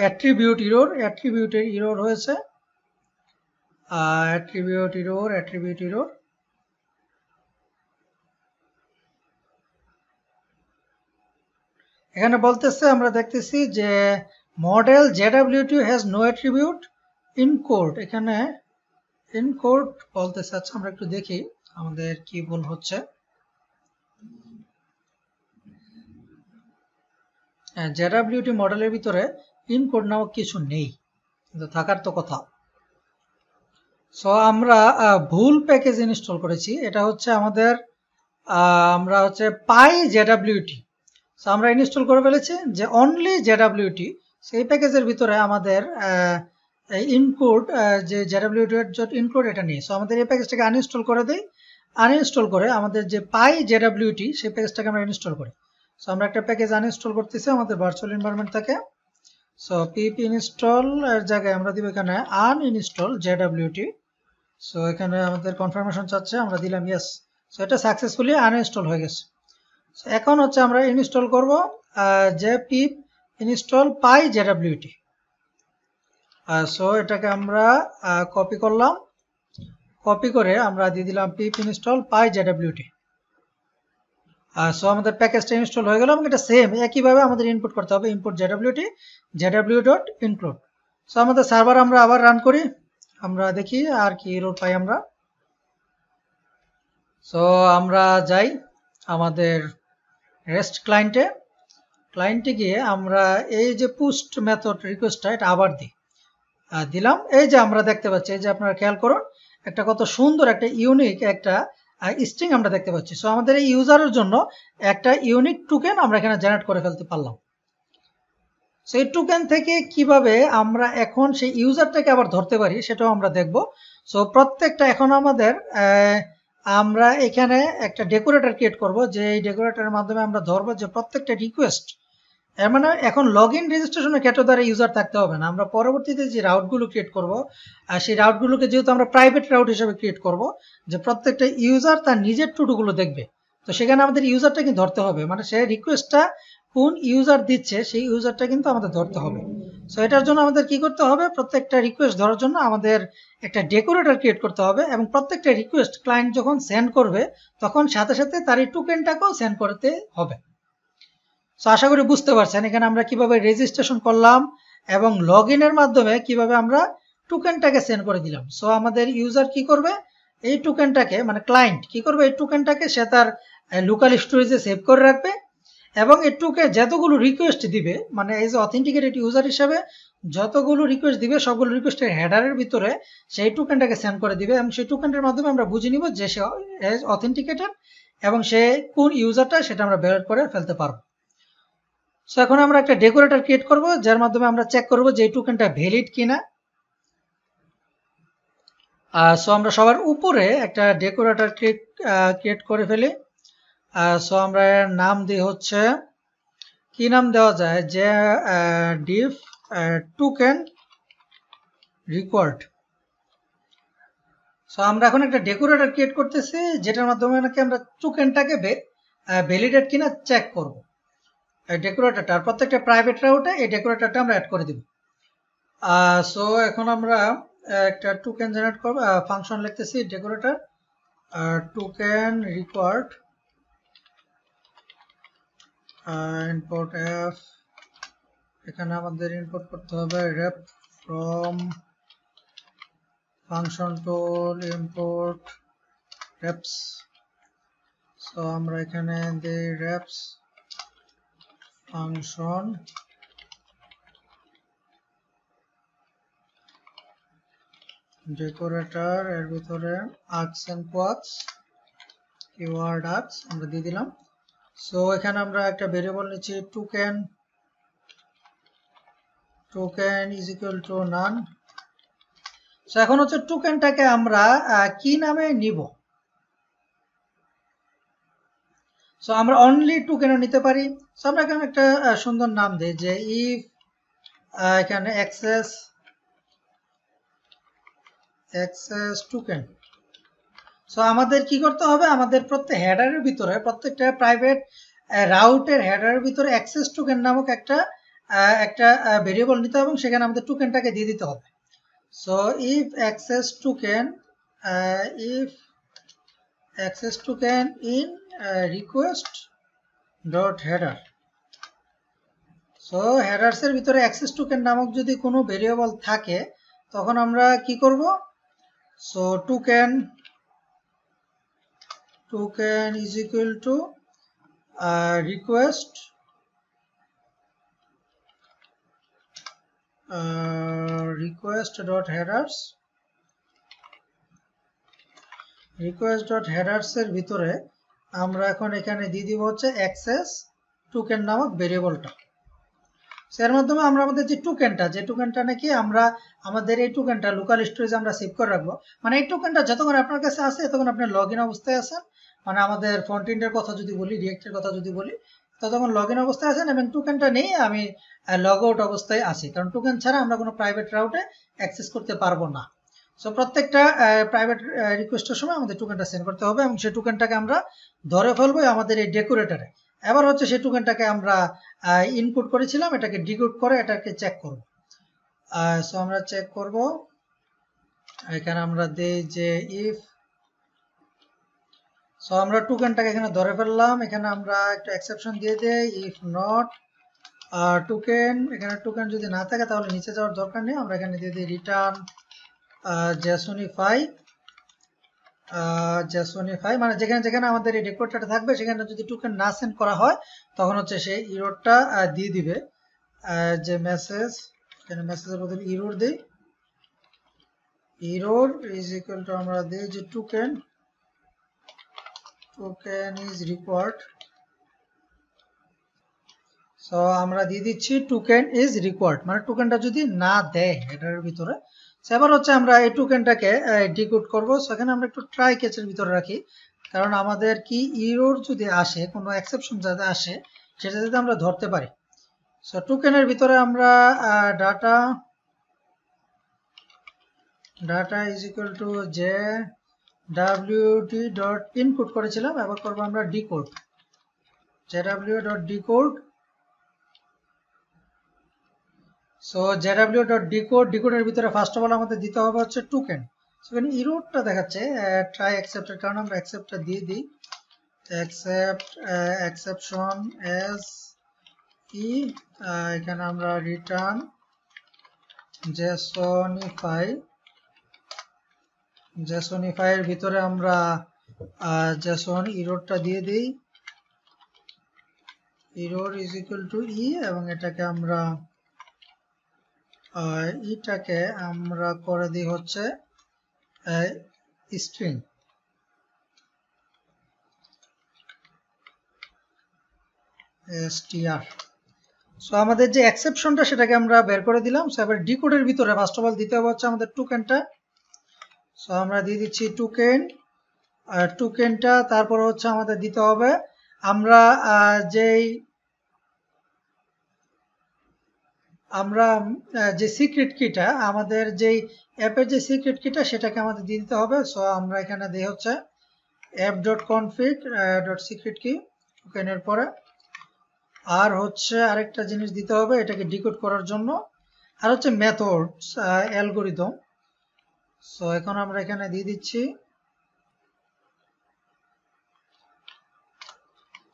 অ্যাট্রিবিউট ইরোর অ্যাট্রিবিউটের ইরোর হয়েছে Uh, attribute error attribute error এখানে বলতেছে আমরা দেখতেছি যে model JW to has no attribute encode এখানে ইন কোড বলতেছে আচ্ছা আমরা একটু দেখি আমাদের কি ভুল হচ্ছে জেডাব্লিউটি হ্যাঁ, মডেলের ভিতরে ইন কোড নামক কিছু নেই কিন্তু থাকার তো কথা সো আমরা ভুল প্যাকেজ ইনস্টল করেছি এটা হচ্ছে আমাদের আমরা হচ্ছে পাই জেডাব্লিউটি সো আমরা ইনস্টল করে ফেলেছি যে অনলি জেডাব্লিউটি সেই প্যাকেজের ভিতরে আমাদের ইনক্লুড যে জেডাব্লিউটি ডট ইনক্লুড এটা নেই সো আমাদের এই প্যাকেজটাকে আনইনস্টল করে দিই আনইনস্টল করে আমাদের যে পাই জেডাব্লিউটি সেই প্যাকেজটাকে আমরা ইনস্টল করি সো আমরা একটা প্যাকেজ আনইনস্টল করতেছি আমাদের ভার্চুয়াল এনভায়রনমেন্ট থেকে সো পিপ ইনস্টল এর জায়গায় আমরা দিব এখানে আন ইনস্টল জেডাব্লিউটি সো এখানে আমাদের কনফার্মেশন চাচ্ছে আমরা দিলাম ইয়েস সো এটা সাকসেসফুলি আনইনস্টল হয়ে গেছে এখন হচ্ছে আমরা ইনস্টল করব যে pip install PyJWT so এটাকে আমরা কপি করলাম কপি করে আমরা দিয়ে দিলাম pip install PyJWT so আমাদের প্যাকেজটা ইনস্টল হয়ে গেল এবং এটা সেম একইভাবে আমাদের ইনপুট করতে হবে input JWT JW dot input so আমাদের সার্ভার আমরা আবার রান করি আমরা দেখি আর কি রোড পাই আমরা সো আমরা যাই আমাদের রেস্ট ক্লায়েন্টে ক্লায়েন্টে গিয়ে আমরা এই যে পুস্ট মেথড রিকোয়েস্টটা এটা আবার দিই দিলাম এই যে আমরা দেখতে পাচ্ছি এই যে আপনারা খেয়াল করুন একটা কত সুন্দর একটা ইউনিক একটা স্ট্রিং আমরা দেখতে পাচ্ছি সো আমাদের এই ইউজারের জন্য একটা ইউনিক টোকেন আমরা এখানে জেনারেট করে ফেলতে পারলাম সো এই টোকেন থেকে কিভাবে আমরা এখন সেই ইউজারটাকে আবার ধরতে পারি সেটাও আমরা দেখব সো প্রত্যেকটা এখন আমাদের আমরা এখানে একটা ডেকোরেটর ক্রিয়েট করব যে এই ডেকোরেটরের মাধ্যমে আমরা ধরবো যে প্রত্যেকটা রিকোয়েস্ট এর মানে এখন লগ ইন রেজিস্ট্রেশনের ক্ষেত্রে দ্বারা ইউজার থাকতে হবে না আমরা পরবর্তীতে যে রাউটগুলো ক্রিয়েট করব সেই রাউটগুলোকে যেহেতু আমরা প্রাইভেট রাউট হিসেবে ক্রিয়েট করব যে প্রত্যেকটা ইউজার তার নিজের টুটুগুলো দেখবে তো সেখানে আমাদের ইউজারটা কিন্তু ধরতে হবে মানে সে রিকোয়েস্টটা কোন ইউজার দিচ্ছে সেই ইউজারটা কিন্তু আমাদের ধরতে হবে সো এটার জন্য আমাদের কি করতে হবে প্রত্যেকটা রিকোয়েস্ট ধরার জন্য আমাদের একটা ডেকোরেটর ক্রিয়েট করতে হবে এবং প্রত্যেকটা রিকোয়েস্ট ক্লায়েন্ট যখন সেন্ড করবে তখন সাথে সাথে তার এই টুকেনটাকেও সেন্ড করতে হবে সো আশা করি বুঝতে পারছেন এখানে আমরা কিভাবে রেজিস্ট্রেশন করলাম এবং লগ ইনের মাধ্যমে কিভাবে আমরা টুকেনটাকে সেন্ড করে দিলাম সো আমাদের ইউজার কি করবে এই টুকেনটাকে মানে ক্লায়েন্ট কি করবে এই টুকেনটাকে সে তার লোকাল স্টোরেজে সেভ করে রাখবে এবং এই টুকে যতগুলো রিকোয়েস্ট দিবে মানে এজ অথেন্টিকেটেড ইউজার হিসাবে যতগুলো রিকোয়েস্ট দিবে সবগুলো রিকোয়েস্টের হেডারের ভিতরে সেই টুকেনটাকে সেন্ড করে দিবে এবং সেই টুকেনটার মাধ্যমে আমরা বুঝে নিব যে সে এজ অথেন্টিকেটেড এবং সে কোন ইউজারটা সেটা আমরা বের করে ফেলতে পারবো সো এখন আমরা একটা ডেকোরেটর ক্রিয়েট করব যার মাধ্যমে আমরা চেক করব যে টোকেনটা ভ্যালিড কিনা সো আমরা সবার উপরে একটা ডেকোরেটর ক্রিয়েট ক্রিয়েট করে ফেলি সো আমরা নাম দিই হচ্ছে কি নাম দেওয়া যায় যে ডিফ টোকেন রিকোয়ার্ড সো আমরা এখন একটা ডেকোরেটর ক্রিয়েট করতেছি যেটার মাধ্যমে নাকি আমরা টোকেনটাকে ভ্যালিডেট কিনা চেক করবো ডেকোরেটারটা আর প্রত্যেকটা প্রাইভেট রাউটে এই ডেকোরেটরটা আমরা অ্যাড করে দেব সো এখন আমরা একটা টোকেন জেনারেট করব ফাংশন লিখতেছি ডেকোরেটার আর টোকেন রিকোয়ার্ড ইনপুট এফ এখানে আমাদের ইনপুট করতে হবে wrap from functools import wraps so আমরা এখানে দিই রেপস ফাংশন ডেকোরেটর এর ভিতরে আর্টস এন্ড পথস কিওয়ার্ড আর্টস আমরা দিয়ে দিলাম সো এখানে আমরা একটা ভেরিয়েবল নিচ্ছি token is equal to none so এখন হচ্ছে টোকেনটাকে আমরা কি নামে নিব সো আমরা অনলি টু কেন নিতে পারি সো আমরা এখানে একটা সুন্দর নাম দিই যে ইফ এখানে অ্যাক্সেস অ্যাক্সেস কেন সো আমাদের কি করতে হবে আমাদের প্রত্যেক হেডারের ভিতরে প্রত্যেকটা প্রাইভেট রাউটের হেডারের ভিতরে অ্যাক্সেস কেন নামক একটা একটা ভেরিয়েবল নিতে হবে এবং সেখানে আমাদের কেনটাকে দিয়ে দিতে হবে so if access can if access to can in uh, request dot header so হেডার্স এর ভিতরে অ্যাক্সেস টোকেন নামক যদি কোনো ভেরিয়েবল থাকে তখন আমরা কি করব so token token is equal to request request dot headers request dot headers এর ভিতরে আমরা এখন এখানে দিয়ে দিব হচ্ছে অ্যাক্সেস টোকেন নামক ভেরিয়েবলটা এর মাধ্যমে আমরা আমাদের যে টোকেনটা যে টোকেনটা নাকি আমরা আমাদের এই টোকেনটা লোকাল স্টোরেজে আমরা সেভ করে রাখবো মানে এই টোকেনটা যতক্ষণ আপনার কাছে আসে ততক্ষণ আপনি লগ ইন অবস্থায় আছেন মানে আমাদের ফ্রন্ট এন্ডের কথা যদি বলি রিয়েক্টের কথা যদি বলি ততক্ষণ লগ ইন অবস্থায় আছেন এবং টোকেনটা নেই আমি লগ আউট অবস্থায় আছি কারণ টোকেন ছাড়া আমরা কোনো প্রাইভেট রাউটে অ্যাক্সেস করতে পারবো না সো প্রত্যেকটা প্রাইভেট রিকোয়েস্টের সময় আমাদের টোকেনটা সেন্ড করতে হবে এবং সেই টোকেনটাকে আমরা ধরে ফেলবো আমাদের এই ডেকোরেটারে এবার হচ্ছে সেই টোকেনটাকে আমরা ইনপুট করেছিলাম এটাকে ডিকোড করে এটাকে চেক করবো সো আমরা চেক করব এখানে আমরা দেই যে ইফ সো আমরা টোকেনটাকে এখানে ধরে ফেললাম এখানে আমরা একটু এক্সেপশন দিয়ে দেই ইফ নট টোকেন এখানে টোকেন যদি না থাকে তাহলে নিচে যাওয়ার দরকার নেই আমরা এখানে দিয়ে দিই রিটার্ন জ্যাসনিফাই জ্যাসনিফাই মানে যেখানে যেখানে আমাদের এই ডেকোরেটারটা থাকবে সেখানে যদি টোকেন না সেন্ড করা হয় তখন হচ্ছে সেই ইরোডটা দিয়ে দিবে যে মেসেজ এখানে মেসেজের বদলে ইরোড দিই ইরোড ইজ ইকুয়াল টু আমরা দিই যে token token is required so আমরা দিয়ে দিচ্ছি টোকেন ইজ রিকোয়ার্ড মানে টোকেনটা যদি না দেয় এটার ভিতরে এবার হচ্ছে আমরা এই টোকেনটাকে ডিকোড করব সেখানে আমরা একটু ট্রাই কেচের ভিতরে রাখি কারণ আমাদের কি ইরোর যদি আসে কোনো অ্যাকসেপশন যাতে আসে সেটা যাতে আমরা ধরতে পারি সো টোকেনের ভিতরে আমরা data data is equal to JWT dot input করেছিলাম এবার করবো আমরা decode JW dot decode so JW dot decode ডিকোডের ভিতরে ফার্স্ট অফ অল আমাদের দিতে হবে হচ্ছে টোকেন সেখানে ইরোডটা দেখাচ্ছে ট্রাই অ্যাকসেপ্টের কারণ আমরা অ্যাকসেপ্টটা দিয়ে দিই অ্যাকসেপ্ট অ্যাকসেপশন এস ই এখানে আমরা রিটার্ন জেসনিফাই এর ভিতরে আমরা জেসন ইরোডটা দিয়ে দিই ইরোড ইজ ইকুয়াল টু ই এবং এটাকে আমরা এটাকে আমরা করে দিই হচ্ছে স্ট্রিং এসটিআর সো আমাদের যে এক্সেপশনটা সেটাকে আমরা বের করে দিলাম সো এবার ডিকোডের ভিতরে ফার্স্ট অফ অল দিতে হবে হচ্ছে আমাদের টোকেনটা সো আমরা দিয়ে দিচ্ছি টোকেন আর টোকেনটা তারপরে হচ্ছে আমাদের দিতে হবে আমরা যেই আমরা যে সিক্রেট কিটা আমাদের যেই অ্যাপের যে সিক্রেট কিটা সেটাকে আমাদের দিয়ে দিতে হবে সো আমরা এখানে দিই হচ্ছে app dot config dot secret key ওখানের পরে আর হচ্ছে আরেকটা জিনিস দিতে হবে এটাকে ডিকোড করার জন্য আর হচ্ছে মেথড অ্যালগোরিদম সো এখন আমরা এখানে দিয়ে দিচ্ছি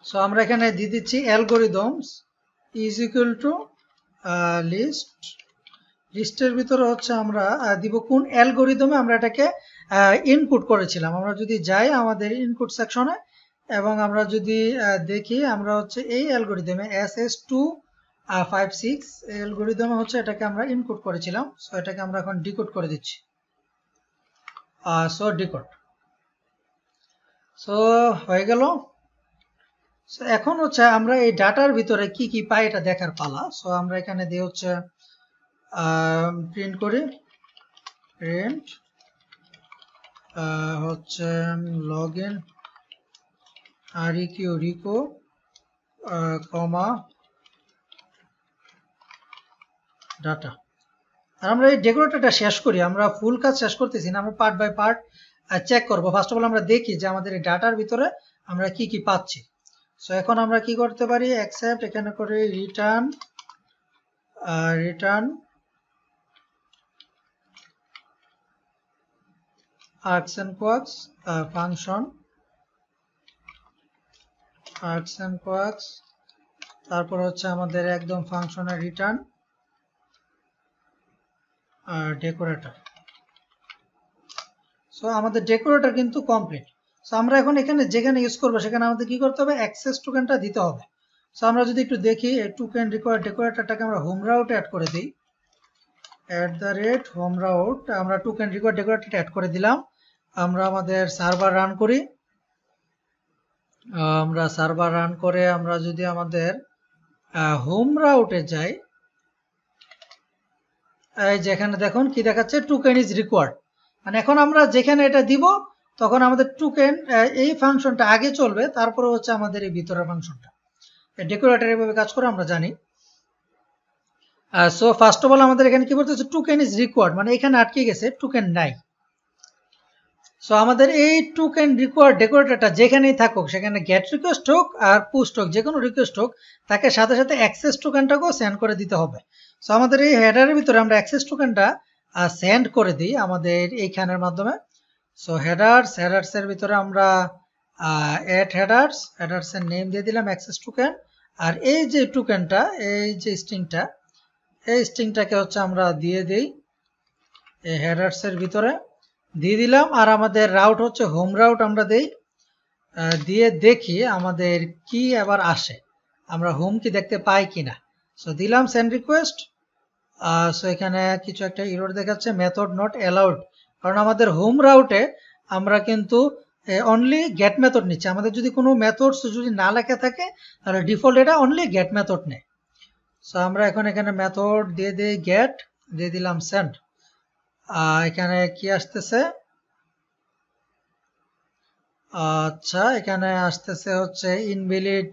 সো আমরা এখানে দিয়ে দিচ্ছি algorithms is equal to list লিস্টের ভিতরে হচ্ছে আমরা দিব কোন অ্যালগোরিদমে আমরা এটাকে ইনপুট করেছিলাম আমরা যদি যাই আমাদের ইনপুট সেকশনে এবং আমরা যদি দেখি আমরা হচ্ছে এই অ্যালগোরিদমে S S two five six অ্যালগোরিদমে হচ্ছে এটাকে আমরা ইনপুট করেছিলাম সো এটাকে আমরা এখন ডিকোড করে দিচ্ছি সো ডিকোড সো হয়ে গেল এখন হচ্ছে আমরা এই ডাটার ভিতরে কি কি পাই এটা দেখার পালা সো আমরা এখানে দিয়ে হচ্ছে প্রিন্ট করি প্রিন্ট হচ্ছে লগ ইন আর ইকিউ রিকো কমা ডাটা আর আমরা এই ডেকোরেটরটা শেষ করি আমরা ফুল কাজ শেষ করতেছি না আমরা পার্ট বাই পার্ট চেক করব ফার্স্ট অফ অল আমরা দেখি যে আমাদের এই ডাটার ভিতরে আমরা কি কি পাচ্ছি সো এখন আমরা কি করতে পারি অ্যাকসেপ্ট এখানে করে return return args and kwargs function args arts and তারপর হচ্ছে আমাদের একদম ফাংশনের রিটার্ন আর ডেকোরেটর সো আমাদের ডেকোরেটর কিন্তু কমপ্লিট সো আমরা এখন এখানে যেখানে ইউজ করবো সেখানে আমাদের কি করতে হবে অ্যাক্সেস টোকেনটা দিতে হবে সো আমরা যদি একটু দেখি টোকেন রিকোয়ার ডেকোরেটারটাকে আমরা হোম রাউট অ্যাড করে দিই at the rate home route আমরা টোকেন রিকোয়ার ডেকোরেটারটা অ্যাড করে দিলাম আমরা আমাদের সার্ভার রান করি আমরা সার্ভার রান করে আমরা যদি আমাদের হোম রাউটে যাই যেখানে দেখুন কি দেখাচ্ছে টোকেন ইজ রিকোয়ার্ড মানে এখন আমরা যেখানে এটা দিব তখন আমাদের টুকেন এই ফাংশনটা আগে চলবে তারপরে হচ্ছে আমাদের এই ভিতরের ফাংশনটা ডেকোরেটার এভাবে কাজ করে আমরা জানি সো ফার্স্ট অফ অল আমাদের এখানে কি বলতে হচ্ছে টোকেন ইজ রিকোয়ার্ড মানে এখানে আটকে গেছে টুকেন নাই সো আমাদের এই টুকেন রিকোয়ার্ড ডেকোরেটরটা যেখানেই থাকুক সেখানে গেট রিকোয়েস্ট হোক আর পুস্ট হোক যে কোনো রিকোয়েস্ট হোক তাকে সাথে সাথে অ্যাক্সেস টুকেনটাকেও সেন্ড করে দিতে হবে সো আমাদের এই হেডারের ভিতরে আমরা অ্যাক্সেস টুকেনটা সেন্ড করে দিই আমাদের এইখানের মাধ্যমে সো হেডার্স হেডার্সের ভিতরে আমরা এট হেডার্স হেডার্সের নেম দিয়ে দিলাম অ্যাক্সেস টোকেন আর এই যে টোকেনটা এই যে স্ট্রিংটা এই স্ট্রিংটাকে হচ্ছে আমরা দিয়ে দিই এই হেডার্সের ভিতরে দিয়ে দিলাম আর আমাদের রাউট হচ্ছে হোম রাউট আমরা দেই দিয়ে দেখি আমাদের কি আবার আসে আমরা হোম কি দেখতে পাই কি না সো দিলাম সেন্ড রিকোয়েস্ট সো এখানে কিছু একটা ইরোড দেখাচ্ছে মেথড নট অ্যালাউড কারণ আমাদের হোম রাউটে আমরা কিন্তু অনলি গেট মেথড নিচ্ছে আমাদের যদি কোনো মেথডস যদি না লেখা থাকে তাহলে ডিফল্ট এটা অনলি গেট মেথড নেয় সো আমরা এখন এখানে মেথড দিয়ে দিই গেট দিয়ে দিলাম সেন্ড আর এখানে কি আসতেছে আচ্ছা এখানে আসতেছে হচ্ছে ইনভ্যালিড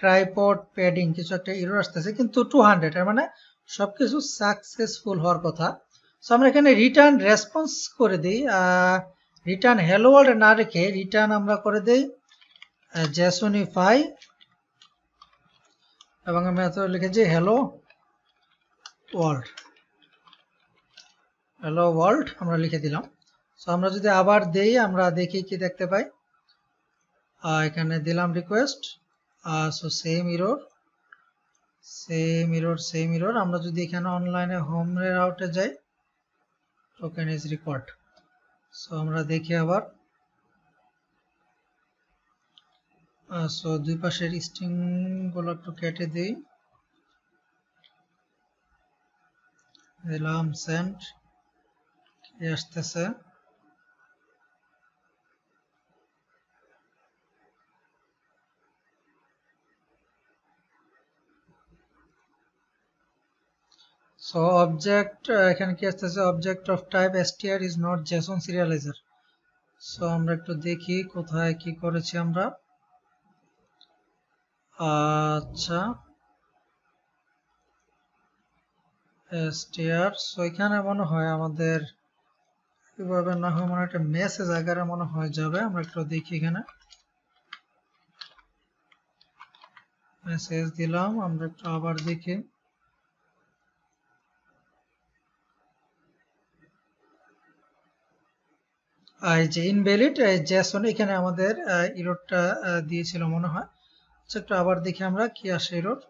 ক্রাইপড প্যাডিং কিছু একটা ইরো আসতেছে কিন্তু টু হান্ড্রেড এর মানে সবকিছু সাকসেসফুল হওয়ার কথা সো আমরা এখানে রিটার্ন রেসপন্স করে দিই রিটার্ন হ্যালো ওয়ার্ল্ড না রেখে রিটার্ন আমরা করে দিই জ্যাসনিফাই এবং আমি এত লিখেছি হ্যালো ওয়ার্ল্ড হ্যালো ওয়ার্ল্ড আমরা লিখে দিলাম সো আমরা যদি আবার দেই আমরা দেখি কি দেখতে পাই এখানে দিলাম request so same error same error same error আমরা যদি এখানে অনলাইনে হোম রাউটে যাই token is required so আমরা দেখি আবার সো দুই পাশের স্ট্রিং গুলো একটু কেটে দিই দিলাম সেন্ট কি আসতেছে সো অবজেক্ট uh, এখানে কি আসতেছে object of type STR is not json serializer so আমরা একটু দেখি কোথায় কি করেছি আমরা আচ্ছা এসটিআর সো এখানে মনে হয় আমাদের কিভাবে না হয় মনে একটা মেসেজ আকারে মনে হয় যাবে আমরা একটু দেখি এখানে মেসেজ দিলাম আমরা একটু আবার দেখি এই যে ইনভ্যালিড জেসন এখানে আমাদের ইরোডটা দিয়েছিল মনে হয় আচ্ছা একটু আবার দেখি আমরা কি আসে ইরোড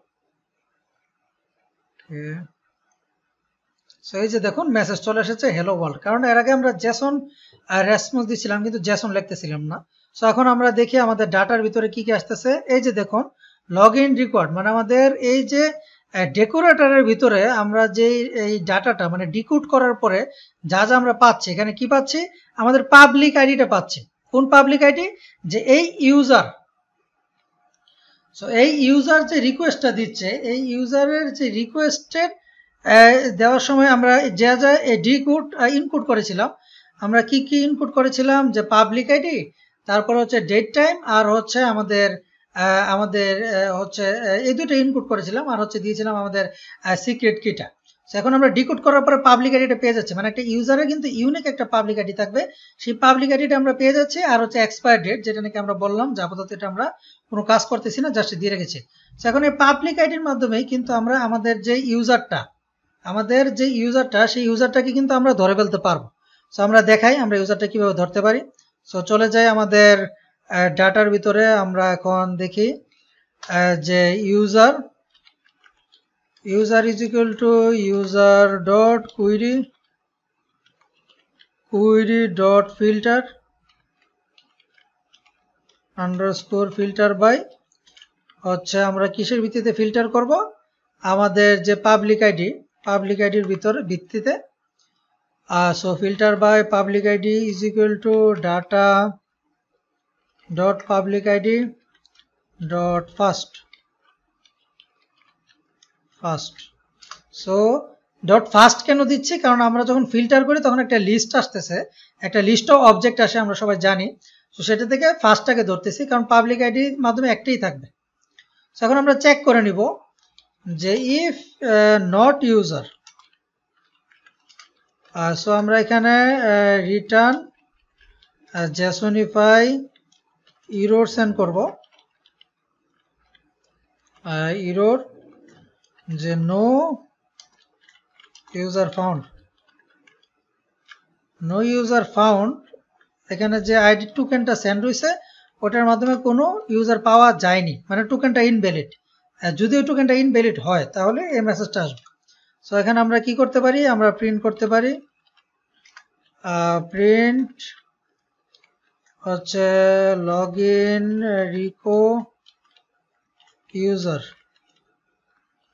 এই যে দেখুন মেসেজ চলে এসেছে হ্যালো ওয়ার্ল্ড কারণ এর আগে আমরা জ্যাসন রেসপন্স দিছিলাম কিন্তু জেসন লিখতেছিলাম না সো এখন আমরা দেখি আমাদের ডাটার ভিতরে কি কি আসতেছে এই যে দেখুন লগ ইন রিকোয়ার্ড মানে আমাদের এই যে ডেকোরেটরের ভিতরে আমরা যে এই ডাটাটা মানে ডিকোড করার পরে যা যা আমরা পাচ্ছি এখানে কি পাচ্ছি আমাদের পাবলিক আইডিটা পাচ্ছি কোন পাবলিক আইডি যে এই ইউজার সো এই ইউজার যে রিকোয়েস্টটা দিচ্ছে এই ইউজারের যে রিকোয়েস্টের দেওয়ার সময় আমরা যা যা এই ডিকোড ইনপুট করেছিলাম আমরা কি কি ইনপুট করেছিলাম যে পাবলিক আইডি তারপর হচ্ছে ডেট টাইম আর হচ্ছে আমাদের আমাদের হচ্ছে এই দুটো ইনপুট করেছিলাম আর হচ্ছে দিয়েছিলাম আমাদের সিক্রেট কিটা এখন আমরা ডিকোড করার পরে পাবলিক আইডিটা পেয়ে যাচ্ছে মানে একটা ইউজারের কিন্তু ইউনিক একটা পাবলিক আইডি থাকবে সেই পাবলিক আইডিটা আমরা পেয়ে যাচ্ছি আর হচ্ছে এক্সপায়ার ডেট যেটা নাকি আমরা বললাম যে আপাতত এটা আমরা কোনো কাজ করতেছি না জাস্ট দিয়ে রেখেছি এখন এই পাবলিক আইডির মাধ্যমেই কিন্তু আমরা আমাদের যে ইউজারটা আমাদের যে ইউজারটা সেই ইউজারটাকে কিন্তু আমরা ধরে ফেলতে পারবো সো আমরা দেখাই আমরা ইউজারটা কিভাবে ধরতে পারি সো চলে যাই আমাদের ডাটার ভিতরে আমরা এখন দেখি যে user user is equal to user dot query query dot filter underscore filter by হচ্ছে আমরা কিসের ভিত্তিতে ফিল্টার করব আমাদের যে পাবলিক আইডি পাবলিক আইডির ভিতর ভিত্তিতে so filter by public ID is equal to data dot public ID dot first first so dot first কেন দিচ্ছি কারণ আমরা যখন ফিল্টার করি তখন একটা লিস্ট আসতেছে একটা লিস্ট অফ অবজেক্ট আসে আমরা সবাই জানি তো সেটা থেকে ফার্স্টটাকে ধরতেছি কারণ পাবলিক আইডির মাধ্যমে একটাই থাকবে সো এখন আমরা চেক করে নিব যে ইফ নট ইউজার সো আমরা এখানে return uh, jsonify error send করব ইরোর যে no user found no user found এখানে যে আইডি টুকেনটা সেন্ড হয়েছে ওটার মাধ্যমে কোনো ইউজার পাওয়া যায়নি মানে টুকেনটা ইনভ্যালিড যদি ওই টোকেনটা ইনভ্যালিড হয় তাহলে এই মেসেজটা আসবে সো এখানে আমরা কি করতে পারি আমরা প্রিন্ট করতে পারি প্রিন্ট হচ্ছে log in req user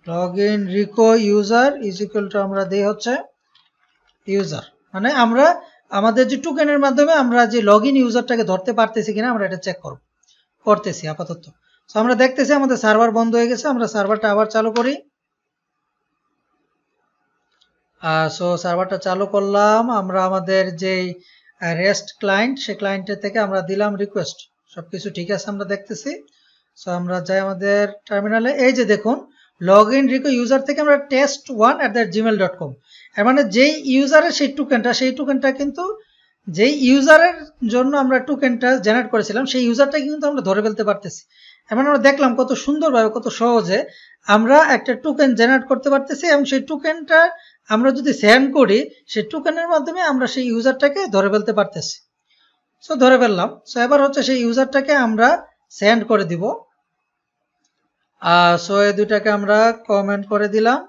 log in req user is equal to আমরা দিই হচ্ছে ইউজার মানে আমরা আমাদের যে টোকেনের মাধ্যমে আমরা যে লগ ইন ইউজারটাকে ধরতে পারতেছি কিনা আমরা এটা চেক করব করতেছি আপাতত তো আমরা দেখতেছি আমাদের সার্ভার বন্ধ হয়ে গেছে আমরা সার্ভারটা আবার চালু করি সো সার্ভারটা চালু করলাম আমরা আমাদের যেই রেস্ট ক্লায়েন্ট সে ক্লায়েন্টের থেকে আমরা দিলাম রিকোয়েস্ট সব কিছু ঠিক আছে আমরা দেখতেছি সো আমরা যাই আমাদের টার্মিনালে এই যে দেখুন লগ ইন রিকো ইউজার থেকে আমরা test one at the Gmail dot com এর মানে যেই ইউজারের সেই টুকেনটা সেই টুকেনটা কিন্তু যেই ইউজারের জন্য আমরা টুকেনটা জেনারেট করেছিলাম সেই ইউজারটা কিন্তু আমরা ধরে ফেলতে পারতেছি এমন মানে আমরা দেখলাম কত সুন্দরভাবে কত সহজে আমরা একটা টোকেন জেনারেট করতে পারতেছি এবং সেই টোকেনটার আমরা যদি সেন্ড করি সে টোকেনের মাধ্যমে আমরা সেই ইউজারটাকে ধরে ফেলতে পারতেছি সো ধরে ফেললাম সো এবার হচ্ছে সেই ইউজারটাকে আমরা সেন্ড করে দিব সো এই দুইটাকে আমরা কমেন্ট করে দিলাম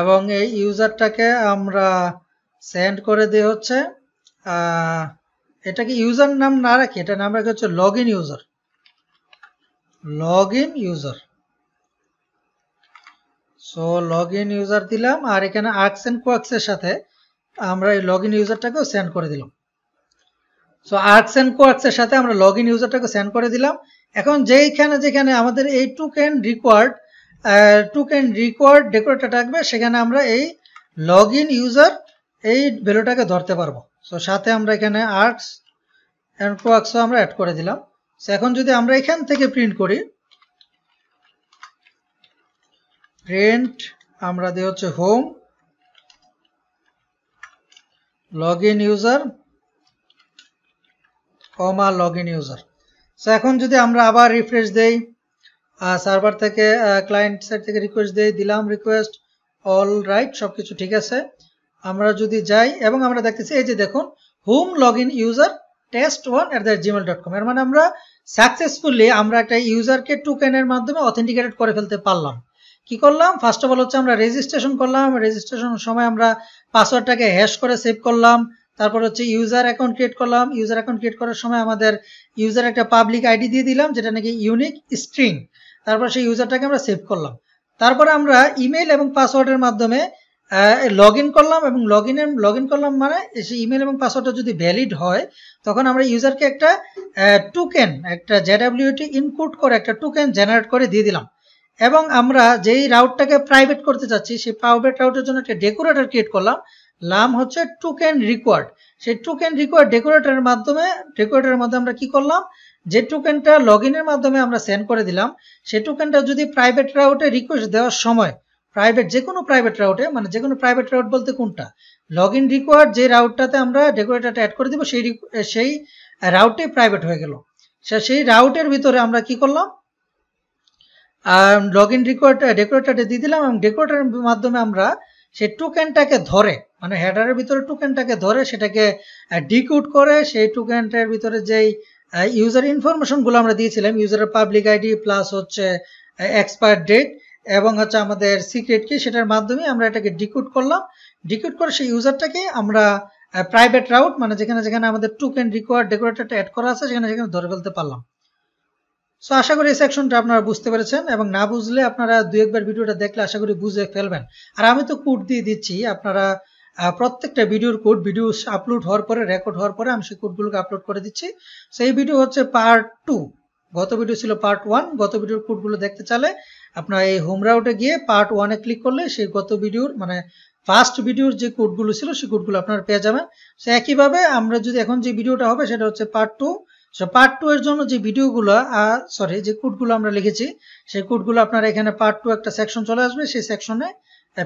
এবং এই ইউজারটাকে আমরা সেন্ড করে দিয়ে হচ্ছে এটাকে ইউজার নাম না রাখি এটা নাম রাখি হচ্ছে log in user log in user so log in user দিলাম আর এখানে আর্কস অ্যান্ড এর সাথে আমরা এই লগ ইন ইউজারটাকেও সেন্ড করে দিলাম সো আর্কস অ্যান্ড এর সাথে আমরা লগ ইন ইউজারটাকে সেন্ড করে দিলাম এখন যেইখানে যেখানে আমাদের এই token required token required decorator থাকবে সেখানে আমরা এই লগ ইন ইউজার এই ভ্যালুটাকে ধরতে পারবো সো সাথে আমরা এখানে আর্টস এন্ড কোয়াক্সও আমরা অ্যাড করে দিলাম সো এখন যদি আমরা এখান থেকে প্রিন্ট করি রেন্ট আমরা দিয়ে হচ্ছে home log in user comma log in user so এখন যদি আমরা আবার রিফ্রেশ দেই সার্ভার থেকে ক্লায়েন্ট সাইড থেকে রিকোয়েস্ট দেই দিলাম রিকোয়েস্ট অল রাইট সব কিছু ঠিক আছে আমরা যদি যাই এবং আমরা দেখতেছি এই যে দেখুন home log in user test one at the Gmail dot com এর মানে আমরা সাকসেসফুলি আমরা একটা ইউজারকে টুকেনের মাধ্যমে অথেন্টিকেটেড করে ফেলতে পারলাম কি করলাম ফার্স্ট অফ অল হচ্ছে আমরা রেজিস্ট্রেশন করলাম রেজিস্ট্রেশন সময় আমরা পাসওয়ার্ডটাকে হ্যাশ করে সেভ করলাম তারপর হচ্ছে ইউজার অ্যাকাউন্ট ক্রিয়েট করলাম ইউজার অ্যাকাউন্ট ক্রিয়েট করার সময় আমাদের ইউজার একটা পাবলিক আইডি দিয়ে দিলাম যেটা নাকি ইউনিক স্ট্রিং তারপর সেই ইউজারটাকে আমরা সেভ করলাম তারপরে আমরা ইমেল এবং পাসওয়ার্ডের মাধ্যমে লগ ইন করলাম এবং লগ ইনের লগ ইন করলাম মানে সেই ইমেল এবং পাসওয়ার্ডটা যদি ভ্যালিড হয় তখন আমরা ইউজারকে একটা টুকেন একটা জেডাব্লিউটি ইনপুট করে একটা টুকেন জেনারেট করে দিয়ে দিলাম এবং আমরা যেই রাউটটাকে প্রাইভেট করতে চাচ্ছি সেই প্রাইভেট রাউটের জন্য একটা ডেকোরেটর ক্রিয়েট করলাম নাম হচ্ছে টোকেন রিকোয়ার্ড সেই টোকেন রিকোয়ার্ড ডেকোরেটরের মাধ্যমে ডেকোরেটরের মধ্যে আমরা কি করলাম যে টোকেনটা লগ মাধ্যমে আমরা সেন্ড করে দিলাম সেই টুকেনটা যদি প্রাইভেট রাউটে রিকোয়েস্ট দেওয়ার সময় প্রাইভেট যে কোনো প্রাইভেট রাউটে মানে যে কোনো প্রাইভেট রাউট বলতে কোনটা লগ ইন রিকোয়ার্ড যে রাউটটাতে আমরা ডেকোরেটরটা অ্যাড করে দিব সেই সেই রাউটটাই প্রাইভেট হয়ে গেল সেই রাউটের ভিতরে আমরা কি করলাম লগ ইন রিকোয়ার্টার ডেকোরেটারে দিয়ে দিলাম এবং ডেকোরেটারের মাধ্যমে আমরা সেই টোকেনটাকে ধরে মানে হেডারের ভিতরে টোকেনটাকে ধরে সেটাকে ডিকোড করে সেই টোকেনটার ভিতরে যেই ইউজার ইনফরমেশনগুলো আমরা দিয়েছিলাম ইউজারের পাবলিক আইডি প্লাস হচ্ছে এক্সপায়ার ডেট এবং হচ্ছে আমাদের সিক্রেট কি সেটার মাধ্যমে আমরা এটাকে ডিকোড করলাম ডিকোড করে সেই ইউজারটাকে আমরা প্রাইভেট রাউট মানে যেখানে যেখানে আমাদের টোকেন রিকোয়ার ডেকোরেটারটা অ্যাড করা আছে সেখানে সেখানে ধরে ফেলতে পারলাম সো আশা করি এই সেকশনটা আপনারা বুঝতে পেরেছেন এবং না বুঝলে আপনারা দু একবার ভিডিওটা দেখলে আশা করি বুঝে ফেলবেন আর আমি তো কোড দিয়ে দিচ্ছি আপনারা প্রত্যেকটা ভিডিওর কোড ভিডিও আপলোড হওয়ার পরে রেকর্ড হওয়ার পরে আমি সেই কোডগুলোকে আপলোড করে দিচ্ছি সেই ভিডিও হচ্ছে পার্ট টু গত ভিডিও ছিল পার্ট ওয়ান গত ভিডিওর কোডগুলো দেখতে চালে আপনার এই হোম রাউটে গিয়ে পার্ট ওয়ানে ক্লিক করলে সেই গত ভিডিওর মানে ফার্স্ট ভিডিওর যে কোডগুলো ছিল সেই কোডগুলো আপনারা পেয়ে যাবেন সে একইভাবে আমরা যদি এখন যে ভিডিওটা হবে সেটা হচ্ছে part two so part two এর জন্য যে ভিডিওগুলো সরি যে কোডগুলো আমরা লিখেছি সেই কোডগুলো আপনারা এখানে পার্ট টু একটা সেকশন চলে আসবে সেই সেকশনে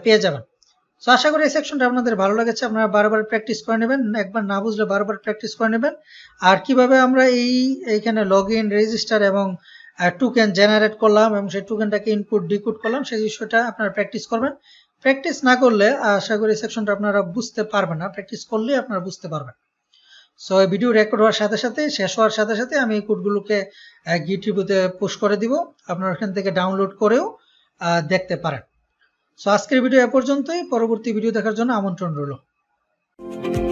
পেয়ে যাবেন সো আশা করি এই সেকশনটা আপনাদের ভালো লেগেছে আপনারা বারবার প্র্যাকটিস করে নেবেন একবার না বুঝলে বারবার প্র্যাকটিস করে নেবেন আর কিভাবে আমরা এই এখানে লগ ইন রেজিস্টার এবং টোকেন জেনারেট করলাম এবং সেই টোকেনটাকে ইনপুট ডিকুট করলাম সেই বিষয়টা আপনারা প্র্যাকটিস করবেন প্র্যাকটিস না করলে আশা করি সেকশনটা আপনারা বুঝতে পারবেন না প্র্যাকটিস করলে আপনারা বুঝতে পারবেন সো এই ভিডিও রেকর্ড হওয়ার সাথে সাথে শেষ হওয়ার সাথে সাথে আমি এই কোডগুলোকে ইউটিউবে পোস্ট করে দিব আপনারা ওখান থেকে ডাউনলোড করেও দেখতে পারেন সো আজকের ভিডিও এ পর্যন্তই পরবর্তী ভিডিও দেখার জন্য আমন্ত্রণ রইল